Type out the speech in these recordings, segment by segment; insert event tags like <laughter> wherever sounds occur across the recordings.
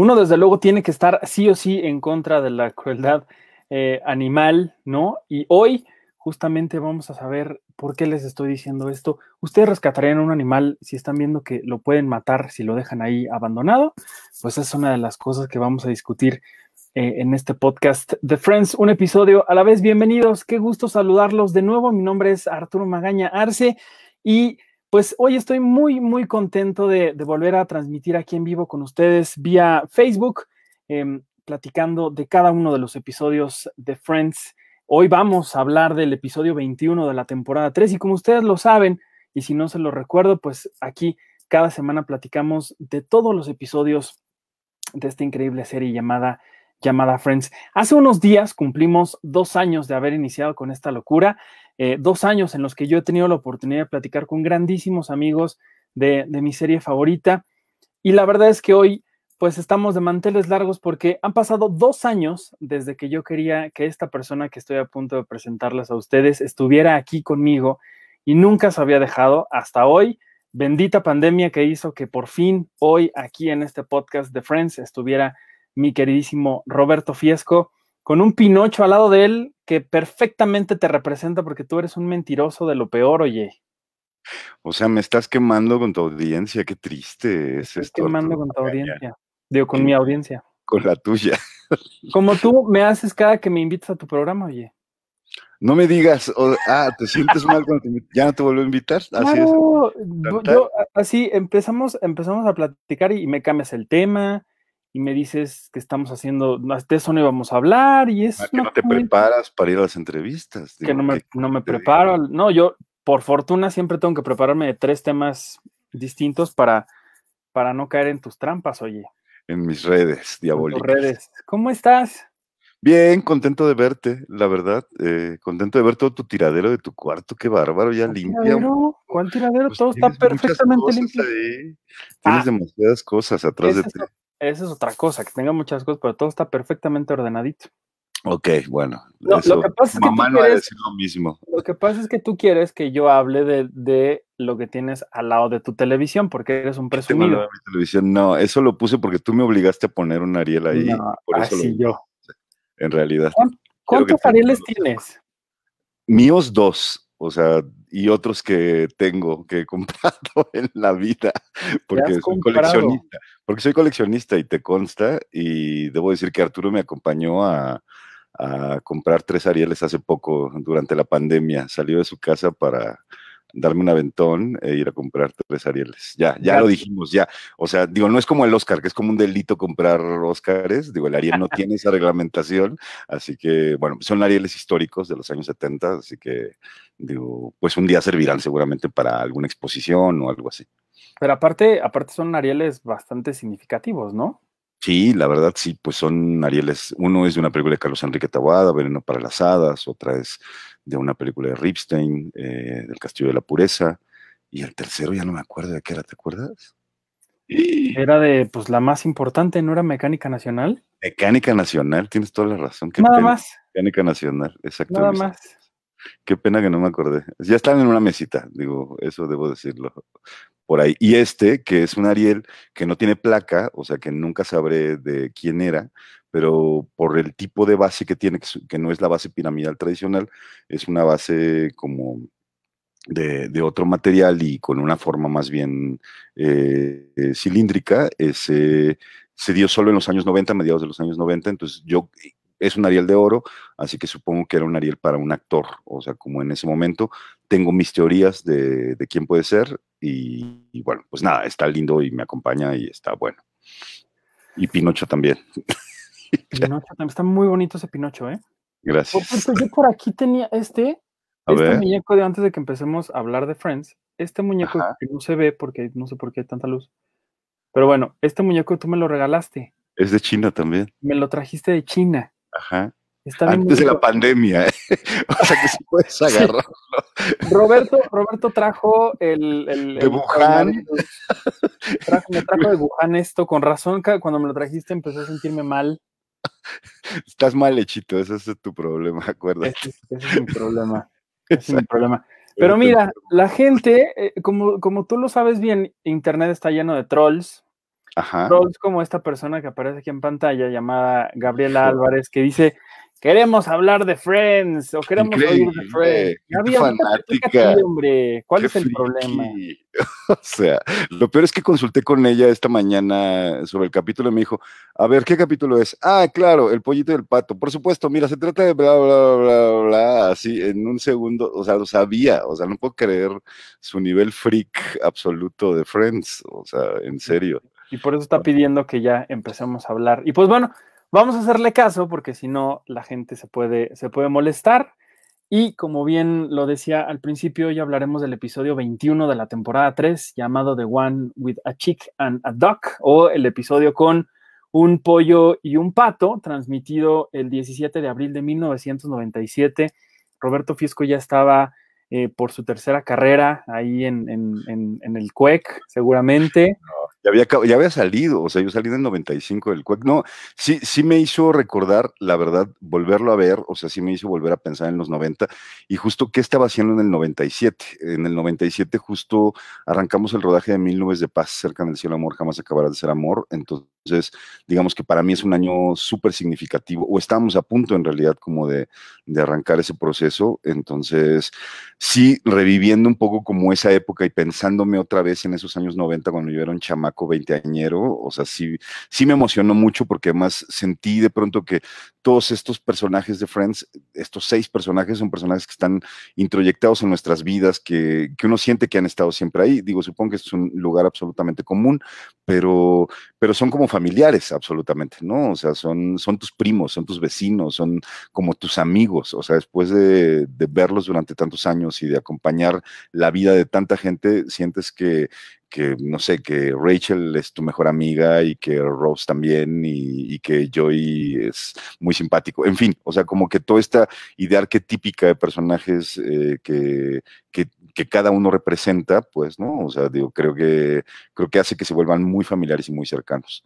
Uno, desde luego, tiene que estar sí o sí en contra de la crueldad eh, animal, ¿no? Y hoy justamente vamos a saber por qué les estoy diciendo esto. ¿Ustedes rescatarían a un animal si están viendo que lo pueden matar, si lo dejan ahí abandonado? Pues es una de las cosas que vamos a discutir eh, en este podcast de Friends, un episodio a la vez. Bienvenidos, qué gusto saludarlos de nuevo. Mi nombre es Arturo Magaña Arce y pues hoy estoy muy, muy contento de, volver a transmitir aquí en vivo con ustedes vía Facebook, em, platicando de cada uno de los episodios de Friends. Hoy vamos a hablar del episodio 21 de la temporada 3 y como ustedes lo saben, y si no se lo recuerdo, pues aquí cada semana platicamos de todos los episodios de esta increíble serie llamada llamada Friends. Hace unos días cumplimos dos años de haber iniciado con esta locura eh, dos años en los que yo he tenido la oportunidad de platicar con grandísimos amigos de, de, mi serie favorita. Y la verdad es que hoy, pues estamos de manteles largos porque han pasado dos años desde que yo quería que esta persona que estoy a punto de presentarles a ustedes estuviera aquí conmigo y nunca se había dejado hasta hoy. Bendita pandemia que hizo que por fin hoy aquí en este podcast de Friends estuviera mi queridísimo Roberto Fiesco con un Pinocho al lado de él que perfectamente te representa porque tú eres un mentiroso de lo peor, oye. O sea, me estás quemando con tu audiencia, qué triste es esto. quemando con tu <laughs> audiencia, digo, con mi audiencia. Con la tuya. Como tú me haces cada que me invitas a tu programa, oye. No me digas, ah, te sientes mal cuando ya no te vuelvo a invitar. Así Yo, así empezamos, empezamos a platicar y me cambias el tema me dices que estamos haciendo, de eso no íbamos a hablar y es... Ah, que no te preparas para ir a las entrevistas. que no me, no preparo, no, yo por fortuna siempre tengo que prepararme de tres temas distintos para, para no caer en tus trampas, oye. En mis redes diabólicas. En redes. ¿Cómo estás? Bien, contento de verte, la verdad. Eh, contento de ver todo tu tiradero de tu cuarto. Qué bárbaro, ya limpia. ¿Cuál tiradero? Pues todo está perfectamente limpio. Tienes ah. demasiadas cosas atrás de ti. Esa es otra cosa, que tenga muchas cosas, pero todo está perfectamente ordenadito. Ok, bueno. No, lo que pasa es que tú quieres, mismo. Lo que pasa es que tú quieres que yo hable de, lo que tienes al lado de tu televisión, porque eres un presumido. No, eso lo puse porque tú me obligaste a poner un Ariel ahí. por así yo. En realidad. ¿Cuántos Arieles tienes? Míos dos o sea, y otros que tengo, que he comprado <laughs> en la vida, porque soy coleccionista, porque soy coleccionista y te consta, y debo decir que Arturo me acompañó a, a comprar tres Arieles hace poco, durante la pandemia, salió de su casa para darme un aventón e ir a comprar tres Arieles. Ya, ya lo dijimos, ya. O sea, digo, no es como el Oscar, que es como un delito comprar Oscars. Digo, el Ariel no tiene esa reglamentación. Así que, bueno, pues, son Arieles históricos de los años 70, así que, digo, pues un día servirán seguramente para alguna exposición o algo así. Pero aparte, aparte son Arieles bastante significativos, ¿no? Sí, la verdad sí, pues son Arieles. Uno es de una película de Carlos Enrique Tabada, Veneno para las Hadas, otra es de una película de Ripstein, eh, del Castillo de la Pureza, y el tercero ya no me acuerdo de qué era, ¿te acuerdas? <gasps> Era de, pues, la más importante, ¿no era Mecánica Nacional? Mecánica Nacional, tienes toda la razón. Qué Nada más. Mecánica Nacional, exacto. Nada más. Qué pena que no me acordé. Ya están en una mesita, digo, eso debo decirlo por ahí. Y este, que es un Ariel que no tiene placa, o sea que nunca sabré de quién era, pero por el tipo de base que tiene, que no es la base piramidal tradicional, es una base como de, otro material y con una forma más bien eh, eh, cilíndrica, se dio solo en los años 90, mediados de los años 90, entonces yo es un Ariel de oro, así que supongo que era un Ariel para un actor, o sea, como en ese momento, tengo mis teorías de, quién puede ser y, bueno, pues nada, está lindo y me acompaña y está bueno. Y Pinocho también. <laughs> Pinocho también, está muy bonito ese Pinocho, ¿eh? Gracias. Por, pues, pues, yo por aquí tenía este, este muñeco de antes de que empecemos a hablar de Friends, este muñeco que no se ve porque no sé por qué hay tanta luz. Pero bueno, este muñeco tú me lo regalaste. Es de China también. Me lo trajiste de China. Ajá. Antes de la pandemia, ¿eh? <laughs> o sea que si puedes agarrarlo. Roberto, Roberto trajo el, el de Wuhan. trajo, me trajo de Wuhan esto, con razón cuando me lo trajiste empecé a sentirme mal. Estás mal hechito, ese es tu problema, acuérdate. Ese, es mi problema, es mi problema. Pero mira, la gente, eh, como, como tú lo sabes bien, Internet está lleno de trolls, Ajá. Trolls como esta persona que aparece aquí en pantalla llamada Gabriela Álvarez, que dice, Queremos hablar de Friends o queremos hablar de Friends. Ya fanática. hombre. ¿Cuál es el problema? <laughs> O sea, lo peor es que consulté con ella esta mañana sobre el capítulo y me dijo, a ver, ¿qué capítulo es? Ah, claro, el pollito del pato. Por supuesto, mira, se trata de bla, bla, bla, bla, así en un segundo. O sea, lo sabía. O sea, no puedo creer su nivel freak absoluto de Friends. O sea, en serio. Y por eso está pidiendo que ya empecemos a hablar. Y pues bueno, Vamos a hacerle caso porque si no la gente se puede, se puede molestar. Y como bien lo decía al principio, ya hablaremos del episodio 21 de la temporada 3 llamado The One with a Chick and a Duck o el episodio con un pollo y un pato, transmitido el 17 de abril de 1997. Roberto Fiesco ya estaba eh, por su tercera carrera ahí en, en, el CUEC, seguramente. ya, había, ya había salido, o sea, yo salí en el 95 del CUEC. No, sí, sí me hizo recordar, la verdad, volverlo a ver, o sea, sí me hizo volver a pensar en los 90 y justo qué estaba haciendo en el 97. En el 97 justo arrancamos el rodaje de Mil Nubes de Paz, cerca del cielo amor, jamás acabará de ser amor. Entonces, digamos que para mí es un año súper significativo, o estamos a punto en realidad como de, de arrancar ese proceso. Entonces, sí reviviendo un poco como esa época y pensándome otra vez en esos años 90 cuando yo era un chamaco veinteañero, o sea, sí, sí me emocionó mucho porque además sentí de pronto que todos estos personajes de Friends, estos seis personajes son personajes que están introyectados en nuestras vidas, que, uno siente que han estado siempre ahí. Digo, supongo que es un lugar absolutamente común, pero, pero son como familiares absolutamente, ¿no? O sea, son, son tus primos, son tus vecinos, son como tus amigos, o sea, después de verlos durante tantos años y de acompañar la vida de tanta gente, sientes que, no sé, que Rachel es tu mejor amiga y que Rose también y, que Joey es muy simpático. En fin, o sea, como que toda esta idea arquetípica de personajes eh, que, cada uno representa, pues, ¿no? O sea, digo, creo que, creo que hace que se vuelvan muy familiares y muy cercanos.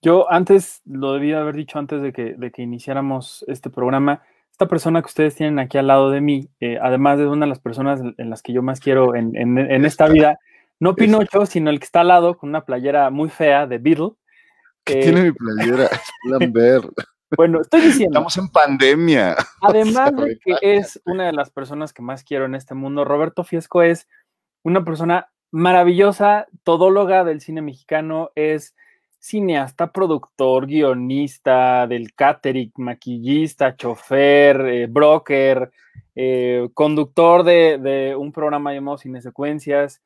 Yo antes, lo debía haber dicho antes de que, de que iniciáramos este programa, esta persona que ustedes tienen aquí al lado de mí, eh, además de una de las personas en las que yo más quiero en, esta vida, no Pinocho, sino el que está al lado con una playera muy fea de Beatle. ¿Qué eh, tiene mi playera? Lambert. <laughs> Bueno, estoy diciendo. Estamos en pandemia. Además de que <laughs> es una de las personas que más quiero en este mundo, Roberto Fiesco es una persona maravillosa, todóloga del cine mexicano, es cineasta, productor, guionista, del catering, maquillista, chofer, eh, broker, eh, conductor de, un programa llamado Cine Secuencias.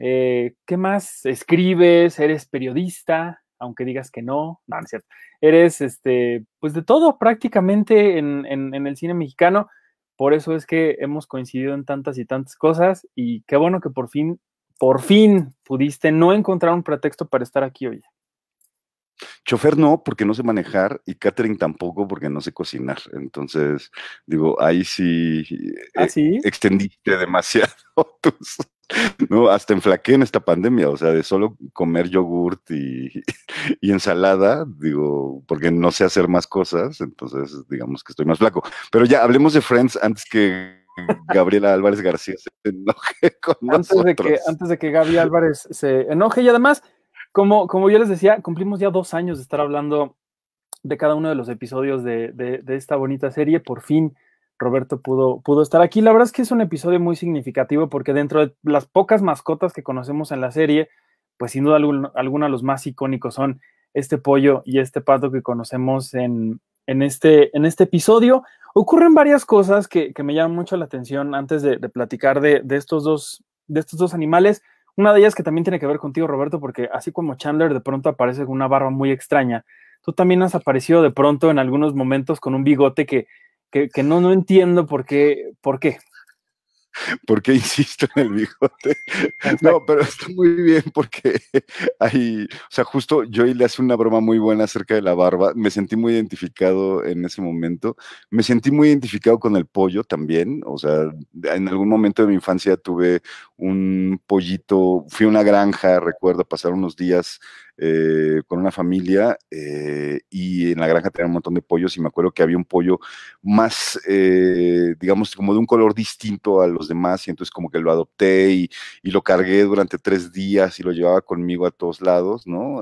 Eh, ¿Qué más? ¿Escribes? ¿Eres periodista? Aunque digas que no, no, no es cierto. Eres, este, pues de todo prácticamente en, en el cine mexicano. Por eso es que hemos coincidido en tantas y tantas cosas y qué bueno que por fin, por fin pudiste no encontrar un pretexto para estar aquí hoy. Chofer no, porque no sé manejar, y catering tampoco, porque no sé cocinar. Entonces, digo, ahí sí, eh, ¿Ah, extendiste demasiado <laughs> no, hasta enflaqué en esta pandemia, o sea, de solo comer yogurt <laughs> y, ensalada, digo, porque no sé hacer más cosas, entonces digamos que estoy más flaco. Pero ya hablemos de Friends antes que Gabriela Álvarez García se enoje con antes De que, antes de que Gabriela Álvarez se enoje y además como, yo les decía, cumplimos ya dos años de estar hablando de cada uno de los episodios de, esta bonita serie. Por fin Roberto pudo, pudo estar aquí. La verdad es que es un episodio muy significativo porque dentro de las pocas mascotas que conocemos en la serie, pues sin duda alguna, de los más icónicos son este pollo y este pato que conocemos en, este, en este episodio. Ocurren varias cosas que, me llaman mucho la atención antes de, platicar de, estos dos, de estos dos animales. Una de ellas que también tiene que ver contigo, Roberto, porque así como Chandler de pronto aparece con una barba muy extraña, tú también has aparecido de pronto en algunos momentos con un bigote que, que, que no, no entiendo por qué. Por qué. ¿Por qué insisto en el bigote? <laughs> No, pero está muy bien porque hay, o sea, justo yo le hace una broma muy buena acerca de la barba. Me sentí muy identificado en ese momento. Me sentí muy identificado con el pollo también. O sea, en algún momento de mi infancia tuve un pollito, fui a una granja, recuerdo pasar unos días eh, con una familia eh, y en la granja tenía un montón de pollos y me acuerdo que había un pollo más, eh, digamos, como de un color distinto a los demás y entonces como que lo adopté y, lo cargué durante tres días y lo llevaba conmigo a todos lados, ¿no?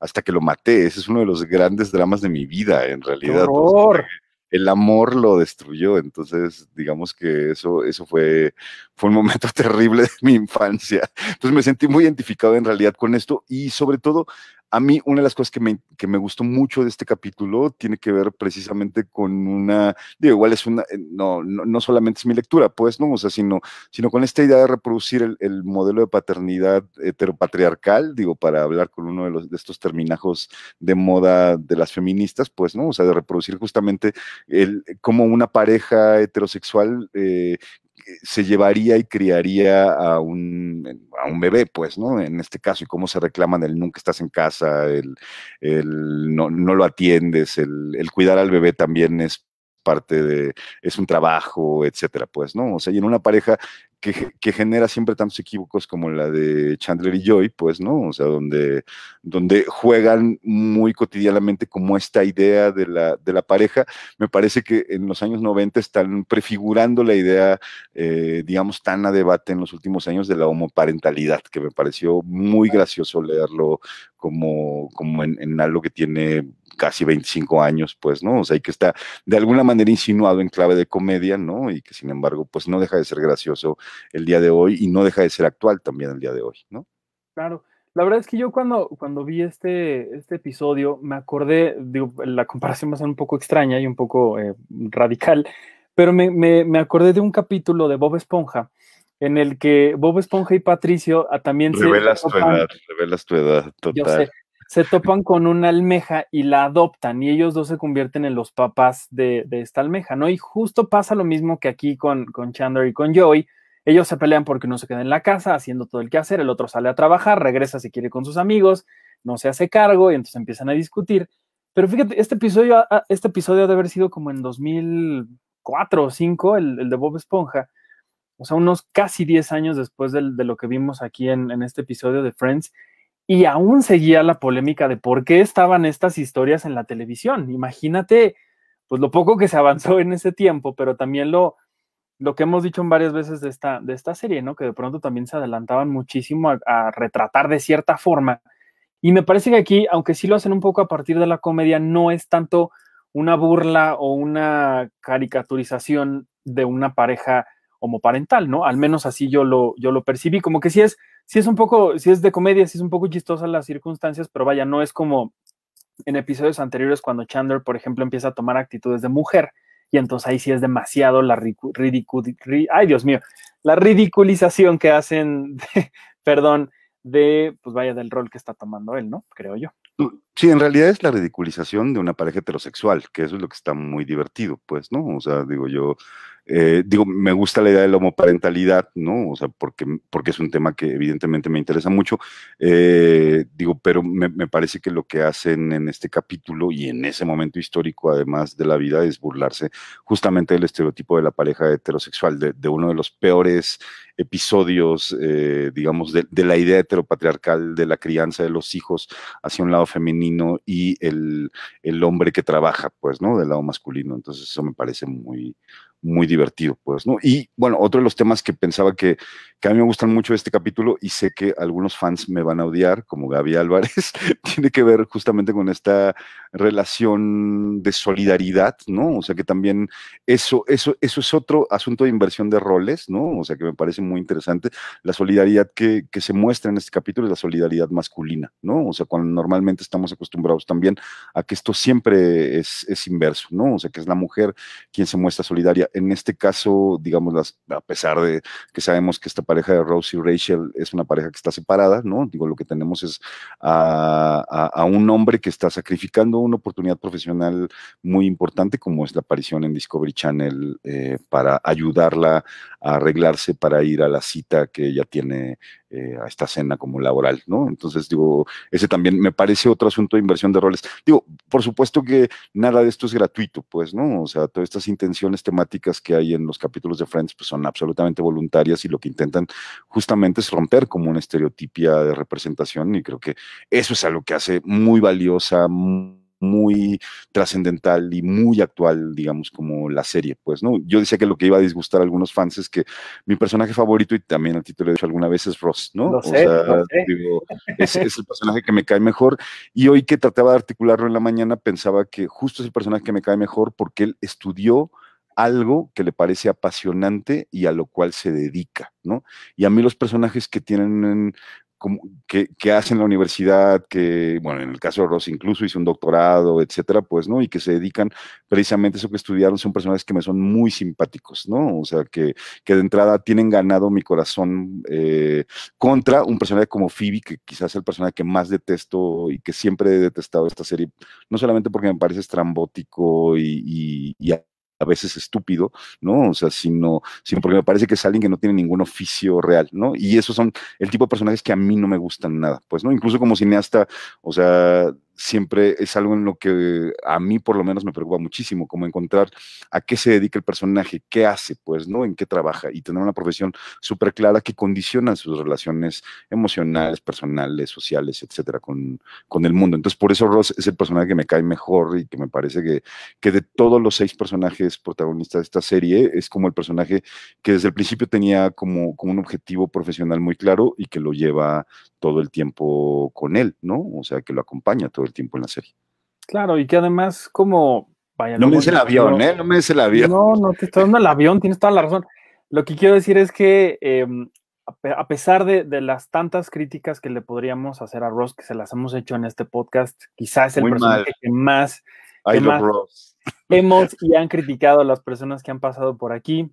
hasta que lo maté. Ese es uno de los grandes dramas de mi vida, en realidad. ¡Horror! el amor lo destruyó. Entonces, digamos que eso, eso fue, fue un momento <laughs> terrible de mi infancia. Entonces me sentí muy identificado en realidad con esto y sobre todo a mí una de las cosas que me, gustó mucho de este capítulo tiene que ver precisamente con una, digo, igual es una, eh, no, no, solamente es mi lectura, pues, no, o sea, sino, sino con esta idea de reproducir el, modelo de paternidad heteropatriarcal, digo, para hablar con uno de, los, de estos terminajos de moda de las feministas, pues, ¿no? O sea, de reproducir justamente el, como una pareja heterosexual eh, eh, se llevaría y criaría a un, bebé, pues, ¿no? En este caso, y cómo se reclaman el nunca estás en casa, el, no, lo atiendes, el, el cuidar al bebé también es parte de, es un trabajo, etcétera, pues, ¿no? O sea, y en una pareja que, genera siempre tantos equívocos como la de Chandler y Joy, pues, ¿no? O sea, donde, donde juegan muy cotidianamente como esta idea de la, de la pareja. Me parece que en los años 90 están prefigurando la idea, eh, digamos, tan a debate en los últimos años de la homoparentalidad, que me pareció muy gracioso leerlo como, como en algo que tiene casi 25 años, pues, ¿no? O sea, y que está de alguna manera insinuado en clave de comedia, ¿no? Y que sin embargo, pues no deja de ser gracioso el día de hoy y no deja de ser actual también el día de hoy, ¿no? Claro. La verdad es que yo cuando, cuando vi este, este episodio me acordé, digo, la comparación va a ser un poco extraña y un poco eh, radical, pero me, me, me, acordé de un capítulo de Bob Esponja en el que Bob Esponja y Patricio ah, también se... Revelas tu edad, revelas tu edad, total se topan con una almeja y la adoptan y ellos dos se convierten en los papás de, esta almeja, ¿no? Y justo pasa lo mismo que aquí con, con Chandler y con Joey. Ellos se pelean porque uno se queda en la casa haciendo todo el que hacer, el otro sale a trabajar, regresa si quiere con sus amigos, no se hace cargo y entonces empiezan a discutir. Pero fíjate, este episodio, ah, ah, este episodio ha de haber sido como en 2004 o 2005, el, de Bob Esponja, o sea, unos casi 10 años después de, lo que vimos aquí en, en este episodio de Friends y aún seguía la polémica de por qué estaban estas historias en la televisión. Imagínate, pues lo poco que se avanzó en ese tiempo, pero también lo, lo que hemos dicho en varias veces de esta, de esta serie, ¿no? Que de pronto también se adelantaban muchísimo a, retratar de cierta forma. Y me parece que aquí, aunque sí lo hacen un poco a partir de la comedia, no es tanto una burla o una caricaturización de una pareja homoparental, ¿no? Al menos así yo lo, yo lo percibí, como que sí es si es un poco, si es de comedia, si es un poco chistosa las circunstancias, pero vaya, no es como en episodios anteriores cuando Chandler, por ejemplo, empieza a tomar actitudes de mujer. Y entonces ahí sí es demasiado la ridiculización, ay Dios mío, la ridiculización que hacen, <laughs> perdón, de, pues vaya, del rol que está tomando él, ¿no? Creo yo. Sí, en realidad es la ridiculización de una pareja heterosexual, que eso es lo que está muy divertido, pues, ¿no? O sea, digo yo, eh, digo, me gusta la idea de la homoparentalidad, ¿no? O sea, porque, porque es un tema que evidentemente me interesa mucho, eh, digo, pero me, parece que lo que hacen en este capítulo y en ese momento histórico, además de la vida, es burlarse justamente del estereotipo de la pareja heterosexual, de, uno de los peores episodios, eh, digamos, de la idea heteropatriarcal de la crianza de los hijos hacia un lado femenino y el, el hombre que trabaja, pues, ¿no? Del lado masculino. Entonces, eso me parece muy, muy divertido, pues, ¿no? Y bueno, otro de los temas que pensaba que, que, a mí me gustan mucho este capítulo y sé que algunos fans me van a odiar, como Gaby <laughs> Álvarez, tiene que ver justamente con esta relación de solidaridad, ¿no? O sea que también eso, eso, eso es otro asunto de inversión de roles, ¿no? O sea que me parece muy interesante. La solidaridad que, que se muestra en este capítulo es la solidaridad masculina, ¿no? O sea, cuando normalmente estamos acostumbrados también a que esto siempre es, es inverso, ¿no? O sea que es la mujer quien se muestra solidaria en este caso, digamos, a pesar de que sabemos que esta pareja de Rose y Rachel es una pareja que está separada, ¿no? Digo, lo que tenemos es a, un hombre que está sacrificando una oportunidad profesional muy importante, como es la aparición en Discovery Channel, eh, para ayudarla a arreglarse para ir a la cita que ella tiene eh, a esta cena como laboral, ¿no? Entonces, digo, ese también me parece otro asunto de inversión de roles. Digo, por supuesto que nada de esto es gratuito, pues, ¿no? O sea, todas estas intenciones temáticas que hay en los capítulos de Friends, pues son absolutamente voluntarias y lo que intentan justamente es romper como una estereotipia de representación y creo que eso es algo que hace muy valiosa, muy muy trascendental y muy actual, digamos, como la serie, pues, ¿no? Yo decía que lo que iba a disgustar a algunos fans es que mi personaje favorito, y también al título he dicho alguna vez, es Ross, ¿no? o sea, es, el personaje que me cae mejor, y hoy que trataba de articularlo en la mañana, pensaba que justo es el personaje que me cae mejor porque él estudió algo que le parece apasionante y a lo cual se dedica, ¿no? Y a mí los personajes que tienen que, que, hace la universidad, que, bueno, en el caso de Ross incluso hizo un doctorado, etcétera, pues, ¿no? Y que se dedican precisamente a eso que estudiaron, son personajes que me son muy simpáticos, ¿no? O sea, que, que de entrada tienen ganado mi corazón eh, contra un personaje como Phoebe, que quizás es el personaje que más detesto y que siempre he detestado esta serie, no solamente porque me parece estrambótico y a veces estúpido, ¿no? O sea, sino, sino porque me parece que es alguien que no tiene ningún oficio real, ¿no? Y esos son el tipo de personajes que a mí no me gustan nada, pues, ¿no? Incluso como cineasta, o sea, siempre es algo en lo que a mí por lo menos me preocupa muchísimo, como encontrar a qué se dedica el personaje, qué hace, pues, ¿no? En qué trabaja y tener una profesión súper clara que condiciona sus relaciones emocionales, personales, sociales, etcétera, con, con, el mundo. Entonces, por eso Ross es el personaje que me cae mejor y que me parece que, que de todos los seis personajes protagonistas de esta serie, es como el personaje que desde el principio tenía como, como un objetivo profesional muy claro y que lo lleva todo el tiempo con él, ¿no? O sea, que lo acompaña todo el tiempo en la serie. Claro, y que además, como. Vaya, no me dice el avión, ¿eh? No me dice el avión. No, no te estoy dando el avión, tienes toda la razón. Lo que quiero decir es que, em, a pesar de, las tantas críticas que le podríamos hacer a Ross, que se las hemos hecho en este podcast, quizás el personaje que más, que hemos y han criticado a las personas que han pasado por aquí.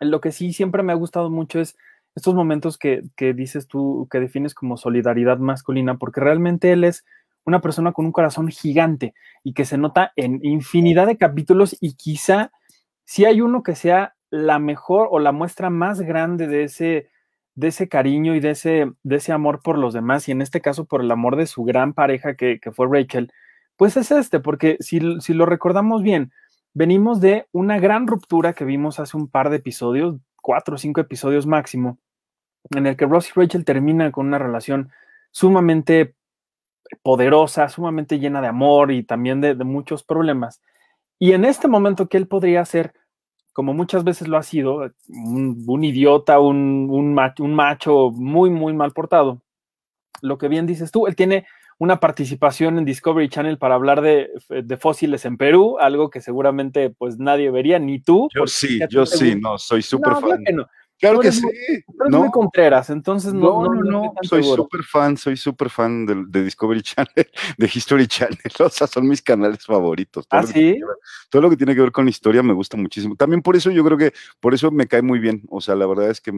Lo que sí siempre me ha gustado mucho es estos momentos que dices tú, que defines como solidaridad masculina, porque realmente él es una persona con un corazón gigante y que se nota en infinidad de capítulos y quizá si hay uno que sea la mejor o la muestra más grande de ese, de ese cariño y de ese, de ese amor por los demás, y en este caso por el amor de su gran pareja que, fue Rachel, pues es este, porque si, si, lo recordamos bien, venimos de una gran ruptura que vimos hace un par de episodios, cuatro o cinco episodios máximo, en el que Ross y Rachel terminan con una relación sumamente poderosa, sumamente llena de amor y también de, muchos problemas. Y en este momento que él podría ser, como muchas veces lo ha sido, eh, un, idiota, un, un, macho, un macho muy, muy mal portado, lo que bien dices tú, él tiene una participación en Discovery Channel para hablar de, fósiles en Perú, algo que seguramente pues nadie vería, ni tú. Yo sí, yo sí, no, soy súper fan. Claro que sí. no. muy Contreras, entonces no. No, no, no soy súper fan, soy súper fan de, Discovery Channel, <laughs> de History Channel, <laughs> o sea, son mis canales favoritos. Todo ¿Ah, sí? todo lo que tiene que ver con la historia me gusta muchísimo. También por eso yo creo que, por eso me cae muy bien, o sea, la verdad es que,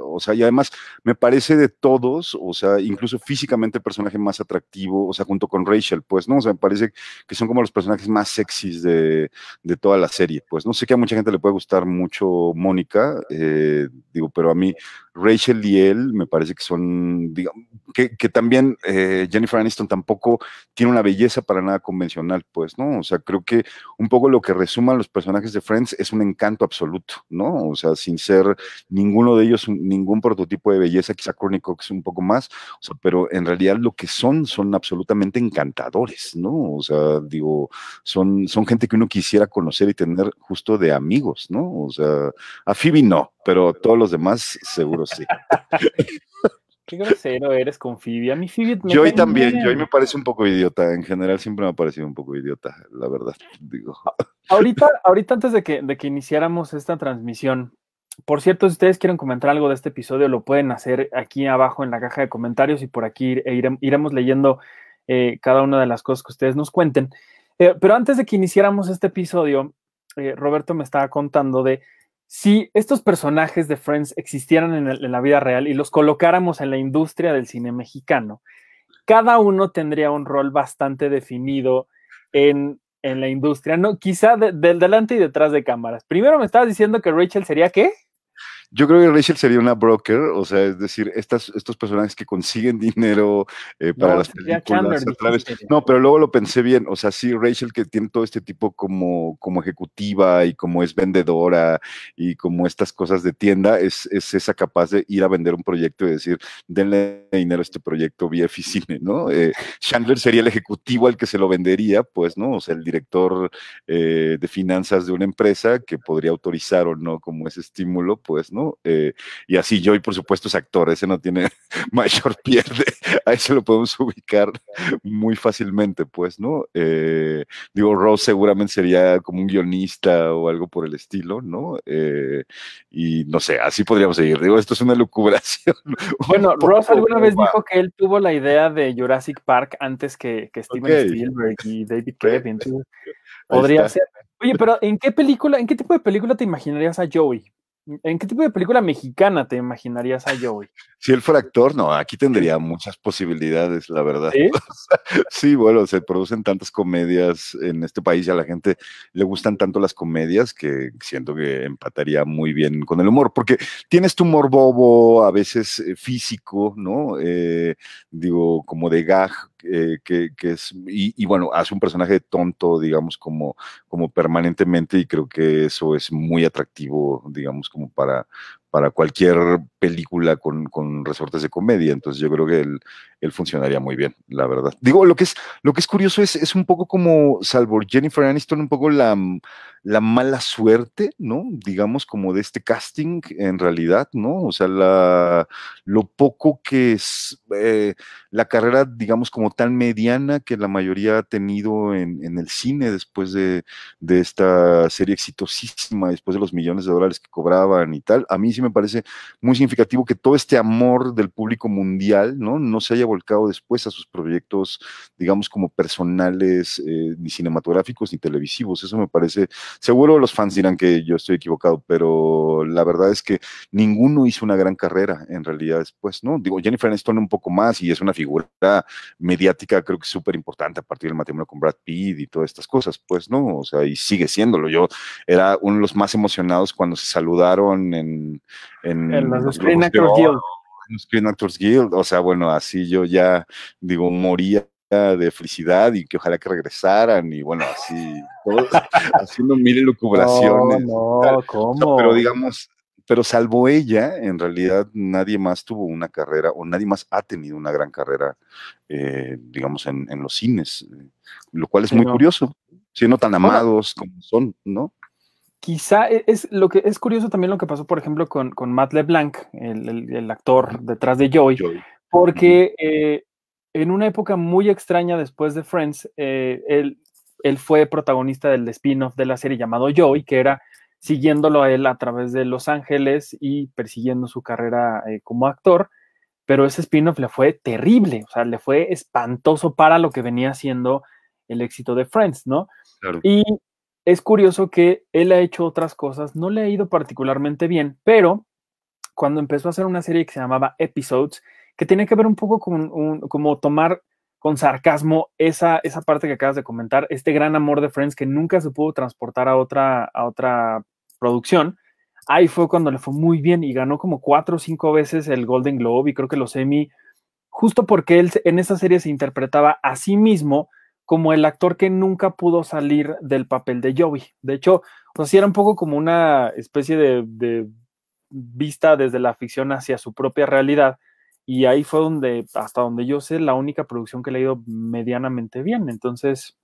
o sea, y además me parece de todos, o sea, incluso físicamente el personaje más atractivo, o sea, junto con Rachel, pues, ¿no? O sea, me parece que son como los personajes más sexys de, de toda la serie, pues, no sé qué, a mucha gente le puede gustar mucho Mónica, eh, digo, pero a mí Rachel y él me parece que son, digamos, que, también eh, Jennifer Aniston tampoco tiene una belleza para nada convencional, pues, ¿no? O sea, creo que un poco lo que resuman los personajes de Friends es un encanto absoluto, ¿no? O sea, sin ser ninguno de ellos ningún prototipo de belleza, quizá que es un poco más, pero en realidad lo que son son absolutamente encantadores, ¿no? O sea, digo, son, son gente que uno quisiera conocer y tener justo de amigos, ¿no? O sea, a Phoebe no, pero todos los demás seguro sí. <laughs> Qué grosero eres con Fibia. A mí Phoebe Yo también. yo me parece un poco idiota. En general siempre me ha parecido un poco idiota, la verdad. Digo. Ahorita, ahorita antes de que, de iniciáramos esta transmisión, por cierto, si ustedes quieren comentar algo de este episodio, lo pueden hacer aquí abajo en la caja de comentarios y por aquí iremos leyendo eh, cada una de las cosas que ustedes nos cuenten. Eh, pero antes de que iniciáramos este episodio, eh, Roberto me estaba contando de si estos personajes de Friends existieran en, la vida real y los colocáramos en la industria del cine mexicano, cada uno tendría un rol bastante definido en, la industria, no, quizá del delante y detrás de cámaras. Primero me estabas diciendo que Rachel sería qué? Yo creo que Rachel sería una broker, o sea, es decir, estas, estos personajes que consiguen dinero eh, para las pues, películas No, pero luego lo pensé bien, o sea, sí, Rachel que tiene todo este tipo como, como ejecutiva y como es vendedora y como estas cosas de tienda, es, esa capaz de ir a vender un proyecto y decir, denle dinero a este proyecto vía Cine, ¿no? Eh, Chandler sería el ejecutivo al que se lo vendería, pues, ¿no? O sea, el director eh, de finanzas de una empresa que podría autorizar o no como ese estímulo, pues, ¿no? Eh, y así Joey por supuesto, es actor, ese no tiene <laughs> mayor pierde, ahí <laughs> se lo podemos ubicar muy fácilmente, pues, ¿no? Eh, digo, Ross seguramente sería como un guionista o algo por el estilo, ¿no? Eh, y no sé, así podríamos seguir. Digo, esto es una lucubración. <laughs> Bueno, Ross alguna vez dijo que él tuvo la idea de Jurassic Park antes que, Steven Spielberg y David Kevin. Podría ser. Oye, pero ¿en qué película, en qué tipo de película te imaginarías a Joey? ¿En qué tipo de película mexicana te imaginarías a Joey? Si él fuera actor, no, aquí tendría muchas posibilidades, la verdad. <laughs> ¿Sí? bueno, se producen tantas comedias en este país y a la gente le gustan tanto las comedias que siento que empataría muy bien con el humor, porque tienes tu humor bobo, a veces eh, físico, ¿no? Eh, digo, como de gag, eh, que, es, y, bueno, hace un personaje tonto, digamos, como, como permanentemente y creo que eso es muy atractivo, digamos, como para, para cualquier película con, con, resortes de comedia. Entonces yo creo que él, él, funcionaría muy bien, la verdad. Digo, lo que es, lo que es curioso es, es un poco como, salvo Jennifer Aniston, un poco la, la mala suerte, ¿no? Digamos, como de este casting en realidad, ¿no? O sea, la, lo poco que es eh, la carrera, digamos, como tan mediana que la mayoría ha tenido en, en el cine después de, de, esta serie exitosísima, después de los millones de dólares que cobraban y tal. A mí sí me parece muy significativo que todo este amor del público mundial, ¿no? No se haya volcado después a sus proyectos, digamos, como personales, eh, ni cinematográficos, ni televisivos. Eso me parece, seguro los fans dirán que yo estoy equivocado, pero la verdad es que ninguno hizo una gran carrera en realidad después, ¿no? Digo, Jennifer Aniston un poco más y es una figura mediática, creo que súper importante a partir del matrimonio con Brad Pitt y todas estas cosas, pues, ¿no? O sea, y sigue siéndolo. Yo era uno de los más emocionados cuando se saludaron en, en, los, Screen Actors Guild. Screen Actors Guild, o sea, bueno, así yo ya, digo, moría de felicidad y que ojalá que regresaran y bueno, así, <laughs> haciendo mil pero digamos, pero salvo ella, en realidad nadie más tuvo una carrera o nadie más ha tenido una gran carrera, eh, digamos, en, los cines, eh, lo cual es muy curioso, siendo tan amados como son, ¿no? quizá e, es lo que es curioso también lo que pasó, por ejemplo, con, con Matt LeBlanc, el, el, actor detrás de Joy, porque eh, en una época muy extraña después de Friends, eh, él, él, fue protagonista del spin-off de la serie llamado Joy, que era siguiéndolo a él a través de Los Ángeles y persiguiendo su carrera eh, como actor, pero ese spin-off le fue terrible, o sea, le fue espantoso para lo que venía siendo el éxito de Friends, ¿no? Claro. Y es curioso que él ha hecho otras cosas, no le ha ido particularmente bien, pero cuando empezó a hacer una serie que se llamaba Episodes, que tiene que ver un poco con como tomar con sarcasmo esa, esa parte que acabas de comentar, este gran amor de Friends que nunca se pudo transportar a otra, a otra producción. Ahí fue cuando le fue muy bien y ganó como cuatro o cinco veces el Golden Globe y creo que los Emmy, justo porque él en esa serie se interpretaba a sí mismo como el actor que nunca pudo salir del papel de Joey. De hecho, o era un poco como una especie de, vista desde la ficción hacia su propia realidad. Y ahí fue donde, hasta donde yo sé, la única producción que le ha ido medianamente bien. Entonces,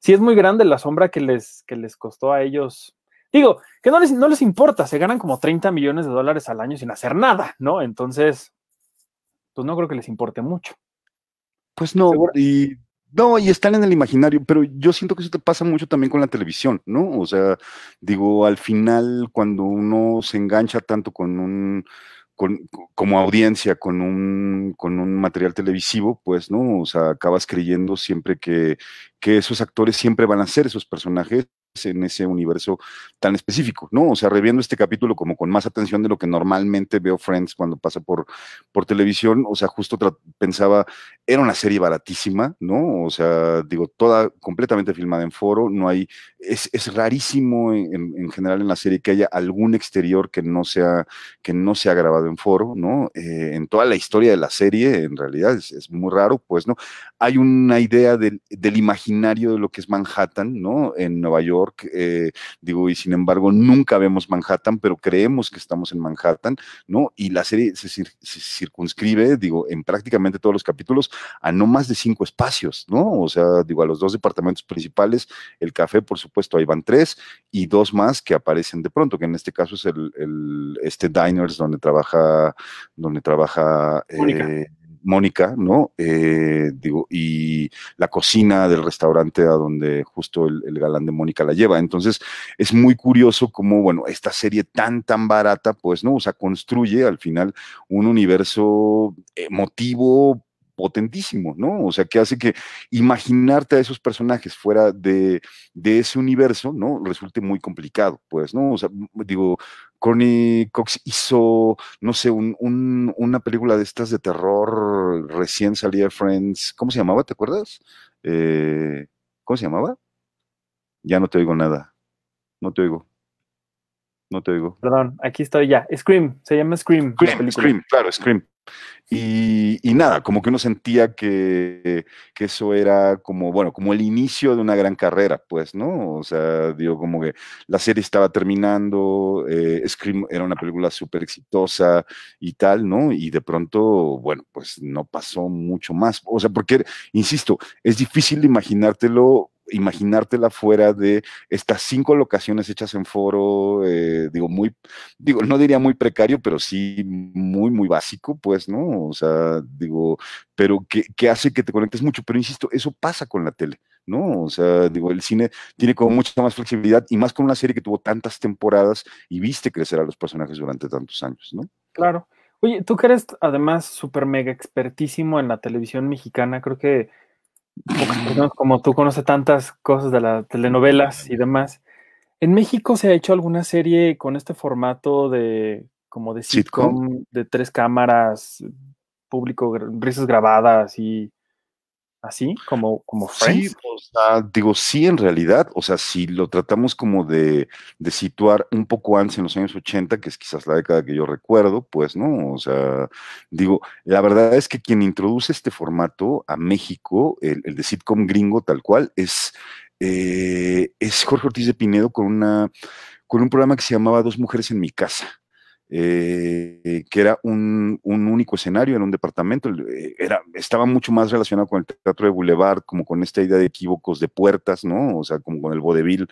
sí es muy grande la sombra que les, que les costó a ellos. Digo, que no les, no les importa, se ganan como 30 millones de dólares al año sin hacer nada, ¿no? Entonces, pues no creo que les importe mucho. Pues no, y no, y están en el imaginario, pero yo siento que eso te pasa mucho también con la televisión, ¿no? O sea, digo, al final, cuando uno se engancha tanto con un, con, como audiencia, con un, con un material televisivo, pues, ¿no? O sea, acabas creyendo siempre que, que esos actores siempre van a ser esos personajes en ese universo tan específico, ¿no? O sea, reviendo este capítulo como con más atención de lo que normalmente veo Friends cuando pasa por, por televisión, o sea, justo pensaba, era una serie baratísima, ¿no? O sea, digo, toda completamente filmada en foro, no hay, es, es rarísimo en, general en la serie que haya algún exterior que no sea, que no sea grabado en foro, ¿no? Eh, en toda la historia de la serie, en realidad, es, muy raro, pues, ¿no? Hay una idea del, del imaginario de lo que es Manhattan, ¿no? En Nueva York, eh, digo, y sin embargo nunca vemos Manhattan, pero creemos que estamos en Manhattan, ¿no? Y la serie se, circunscribe, digo, en prácticamente todos los capítulos a no más de cinco espacios, ¿no? O sea, digo, a los dos departamentos principales, el café, por supuesto, ahí van tres, y dos más que aparecen de pronto, que en este caso es el, este Diners donde trabaja, donde trabaja... Mónica, ¿no? Eh, digo, y la cocina del restaurante a donde justo el, galán de Mónica la lleva. Entonces, es muy curioso cómo, bueno, esta serie tan, tan barata, pues, ¿no? O sea, construye al final un universo emotivo, potentísimo, ¿no? O sea, que hace que imaginarte a esos personajes fuera de, de, ese universo, ¿no? Resulte muy complicado, pues, ¿no? O sea, digo, Courtney Cox hizo, no sé, un, una película de estas de terror recién salía Friends. ¿Cómo se llamaba? ¿Te acuerdas? Eh, ¿Cómo se llamaba? Ya no te oigo nada. No te oigo no te digo. Perdón, aquí estoy ya. Scream, se llama Scream. Scream, claro, Scream. Y, nada, como que uno sentía que, que, eso era como, bueno, como el inicio de una gran carrera, pues, ¿no? O sea, digo, como que la serie estaba terminando, eh, Scream era una película súper exitosa y tal, ¿no? Y de pronto, bueno, pues no pasó mucho más. O sea, porque, insisto, es difícil imaginártelo imaginártela fuera de estas cinco locaciones hechas en foro, eh, digo, muy, digo, no diría muy precario, pero sí muy, muy básico, pues, ¿no? O sea, digo, pero qué que hace que te conectes mucho, pero insisto, eso pasa con la tele. ¿no? O sea, digo, el cine tiene como mucha más flexibilidad y más con una serie que tuvo tantas temporadas y viste crecer a los personajes durante tantos años, ¿no? Claro. Oye, tú que eres además súper mega expertísimo en la televisión mexicana, creo que como tú conoces tantas cosas de las telenovelas y demás. En México se ha hecho alguna serie con este formato de como de ¿Sitcom? de tres cámaras, público, risas grabadas y así como, como Friends? Sí, o digo, sí, en realidad, o sea, si lo tratamos como de, de, situar un poco antes en los años 80, que es quizás la década que yo recuerdo, pues no, o sea, digo, la verdad es que quien introduce este formato a México, el, de sitcom gringo tal cual, es, eh, es Jorge Ortiz de Pinedo con una con un programa que se llamaba Dos Mujeres en mi casa eh, que era un, único escenario, en un departamento, eh, era, estaba mucho más relacionado con el teatro de Boulevard, como con esta idea de equívocos de puertas, ¿no? O sea, como con el vodevil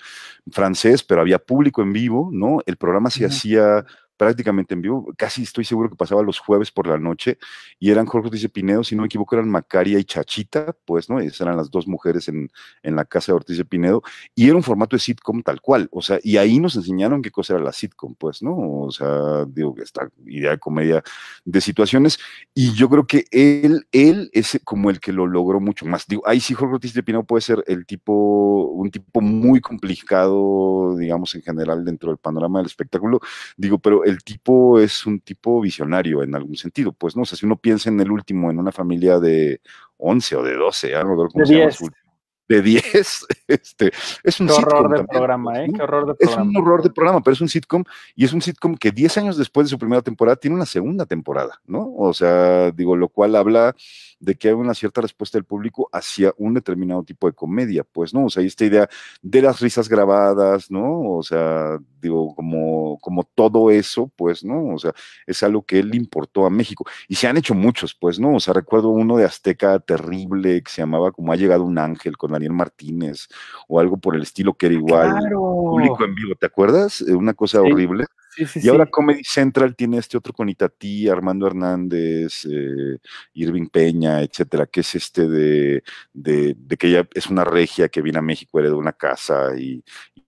francés, pero había público en vivo, ¿no? El programa se hacía prácticamente en vivo, casi estoy seguro que pasaba los jueves por la noche, y eran Jorge Ortiz de Pinedo, si no me equivoco, eran Macaria y Chachita, pues, ¿no? Esas eran las dos mujeres en, en la casa de Ortiz de Pinedo, y era un formato de sitcom tal cual, o sea, y ahí nos enseñaron qué cosa era la sitcom, pues, ¿no? O sea, digo, esta idea de comedia de situaciones, y yo creo que él, él es como el que lo logró mucho más. Digo, ahí sí Jorge Ortiz de Pinedo puede ser el tipo, un tipo muy complicado, digamos, en general dentro del panorama del espectáculo, digo, pero el tipo es un tipo visionario en algún sentido, pues no, sé, si uno piensa en el último, en una familia de 11 o de 12, algo de 10. <laughs> Este, es un error horror de programa, ¿eh? Qué horror de programa. Es un horror de programa, pero es un sitcom y es un sitcom que 10 años después de su primera temporada tiene una segunda temporada, ¿no? O sea, digo, lo cual habla de que hay una cierta respuesta del público hacia un determinado tipo de comedia, pues, ¿no? O sea, esta idea de las risas grabadas, ¿no? O sea, digo, como, como todo eso, pues, ¿no? O sea, es algo que él importó a México. Y se han hecho muchos, pues, ¿no? O sea, recuerdo uno de Azteca terrible que se llamaba como Ha llegado un ángel con la Daniel Martínez o algo por el estilo que era ah, igual. Público en vivo, ¿te acuerdas? Eh, una cosa horrible. y ahora Comedy Central tiene este otro con Itatí, Armando Hernández, eh, Irving Peña, etcétera, que es este de, de, que ella es una regia que viene a México, de una casa y,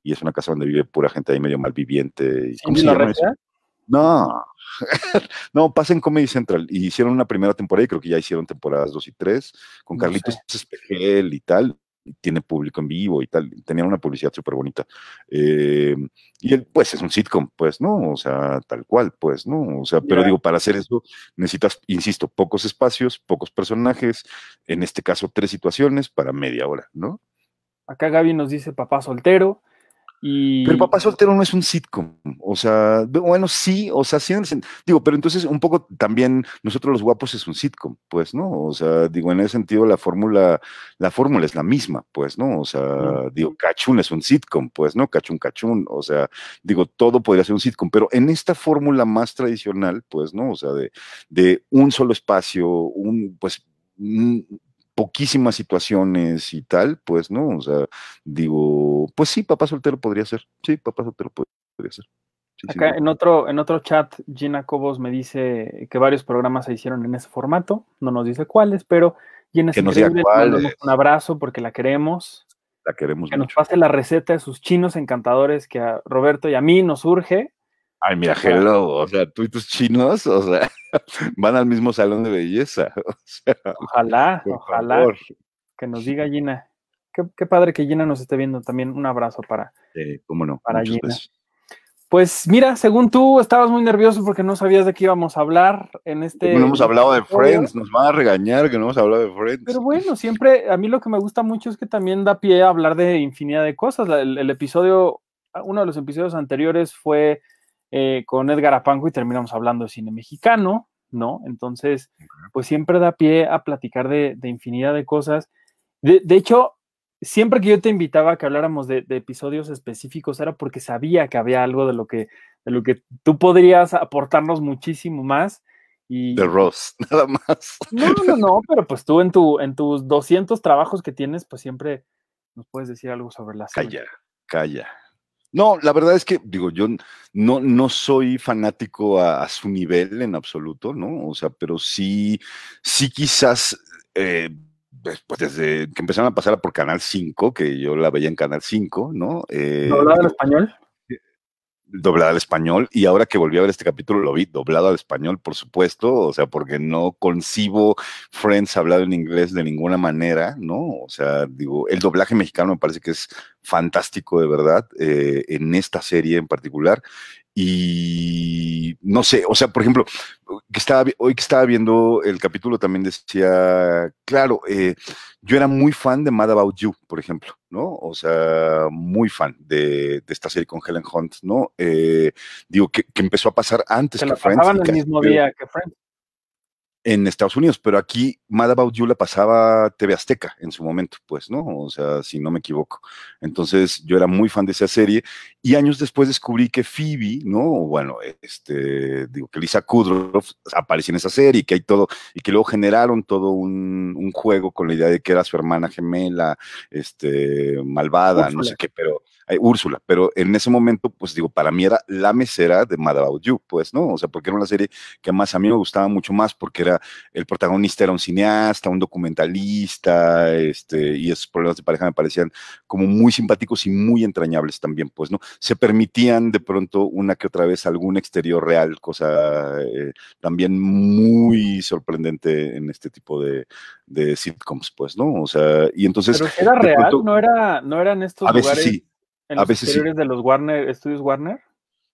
es una casa donde vive pura gente ahí medio malviviente. ¿Y No, <laughs> no, pasen Comedy Central. Y hicieron una primera temporada y creo que ya hicieron temporadas 2 y 3 con Carlitos y tal tiene público en vivo y tal, tenía una publicidad súper bonita. Eh, y él, pues, es un sitcom, pues, ¿no? O sea, tal cual, pues, ¿no? O sea, pero digo, para hacer eso necesitas, insisto, pocos espacios, pocos personajes, en este caso tres situaciones para media hora, ¿no? Acá Gaby nos dice papá soltero, pero Papá Soltero no es un sitcom, o sea, bueno, sí, o sea, sí, digo, pero entonces un poco también nosotros los guapos es un sitcom, pues, ¿no? O sea, digo, en ese sentido la fórmula, la fórmula es la misma, pues, ¿no? O sea, digo, Cachún es un sitcom, pues, ¿no? Cachún, Cachún, o sea, digo, todo podría ser un sitcom, pero en esta fórmula más tradicional, pues, ¿no? O sea, de, de un solo espacio, un, pues, poquísimas situaciones y tal, pues no, o sea, digo, pues sí, papá soltero podría ser, sí, papá soltero podría ser. Acá en otro, en otro chat, Gina Cobos me dice que varios programas se hicieron en ese formato, no nos dice cuáles, pero Gina que nos diga un abrazo porque la queremos. La queremos que nos pase la receta de sus chinos encantadores que a Roberto y a mí nos urge Ay, mira, hello, o sea, tú y tus chinos, o sea, <laughs> van al mismo salón de belleza. <laughs> ojalá, ojalá que nos diga Gina. Qué, padre que Gina nos esté viendo también. Un abrazo para, cómo no, para Gina. Pues mira, según tú estabas muy nervioso porque no sabías de qué íbamos a hablar en este. No hemos hablado de Friends, nos van a regañar que no hemos hablado de Friends. Pero bueno, <laughs> siempre a mí lo que me gusta mucho es que también da pie a hablar de infinidad de cosas. el episodio, uno de los episodios anteriores fue eh, con Edgar Apanco y terminamos hablando de cine mexicano, ¿no? Entonces, pues siempre da pie a platicar de, infinidad de cosas. De, hecho, siempre que yo te invitaba a que habláramos de, episodios específicos era porque sabía que había algo de lo que, de lo que tú podrías aportarnos muchísimo más. Y, de Ross, <laughs> nada más. No, no, no, pero pues tú en, tu, en tus 200 trabajos que tienes, pues siempre nos puedes decir algo sobre las Calla, calla. No, la verdad es que, digo, yo no, no soy fanático a, su nivel en absoluto, ¿no? O sea, pero sí, sí quizás, pues desde que empezaron a pasar por Canal 5, que yo la veía en Canal 5, ¿no? ¿No hablaba eh, en español? doblada al español y ahora que volví a ver este capítulo lo vi doblado al español, por supuesto, o sea, porque no concibo Friends hablado en inglés de ninguna manera, ¿no? O sea, digo, el doblaje mexicano me parece que es fantástico de verdad eh, en esta serie en particular y no sé, o sea, por ejemplo, que estaba, hoy que estaba viendo el capítulo también decía, claro, eh, yo era muy fan de Mad About You, por ejemplo, ¿no? O sea, muy fan de, de esta serie con Helen Hunt, ¿no? Eh, digo, que, que, empezó a pasar antes que mismo que Friends en Estados Unidos, pero aquí Mad About You la pasaba TV Azteca en su momento, pues, ¿no? O sea, si no me equivoco. Entonces, yo era muy fan de esa serie y años después descubrí que Phoebe, ¿no? Bueno, este, digo, que Lisa Kudrow aparece en esa serie y que hay todo, y que luego generaron todo un, juego con la idea de que era su hermana gemela, este, malvada, no sé qué, pero eh, Úrsula, pero en ese momento, pues digo, para mí era la mesera de Mad About You, pues, ¿no? O sea, porque era una serie que más a mí me gustaba mucho más porque era, el protagonista era un cineasta, un documentalista, este, y esos problemas de pareja me parecían como muy simpáticos y muy entrañables también, pues, ¿no? Se permitían de pronto una que otra vez algún exterior real, cosa eh, también muy sorprendente en este tipo de, sitcoms, pues, ¿no? O sea, y entonces... era real, no, era, no eran estos a lugares... Sí exteriores de los Warner, estudios Warner?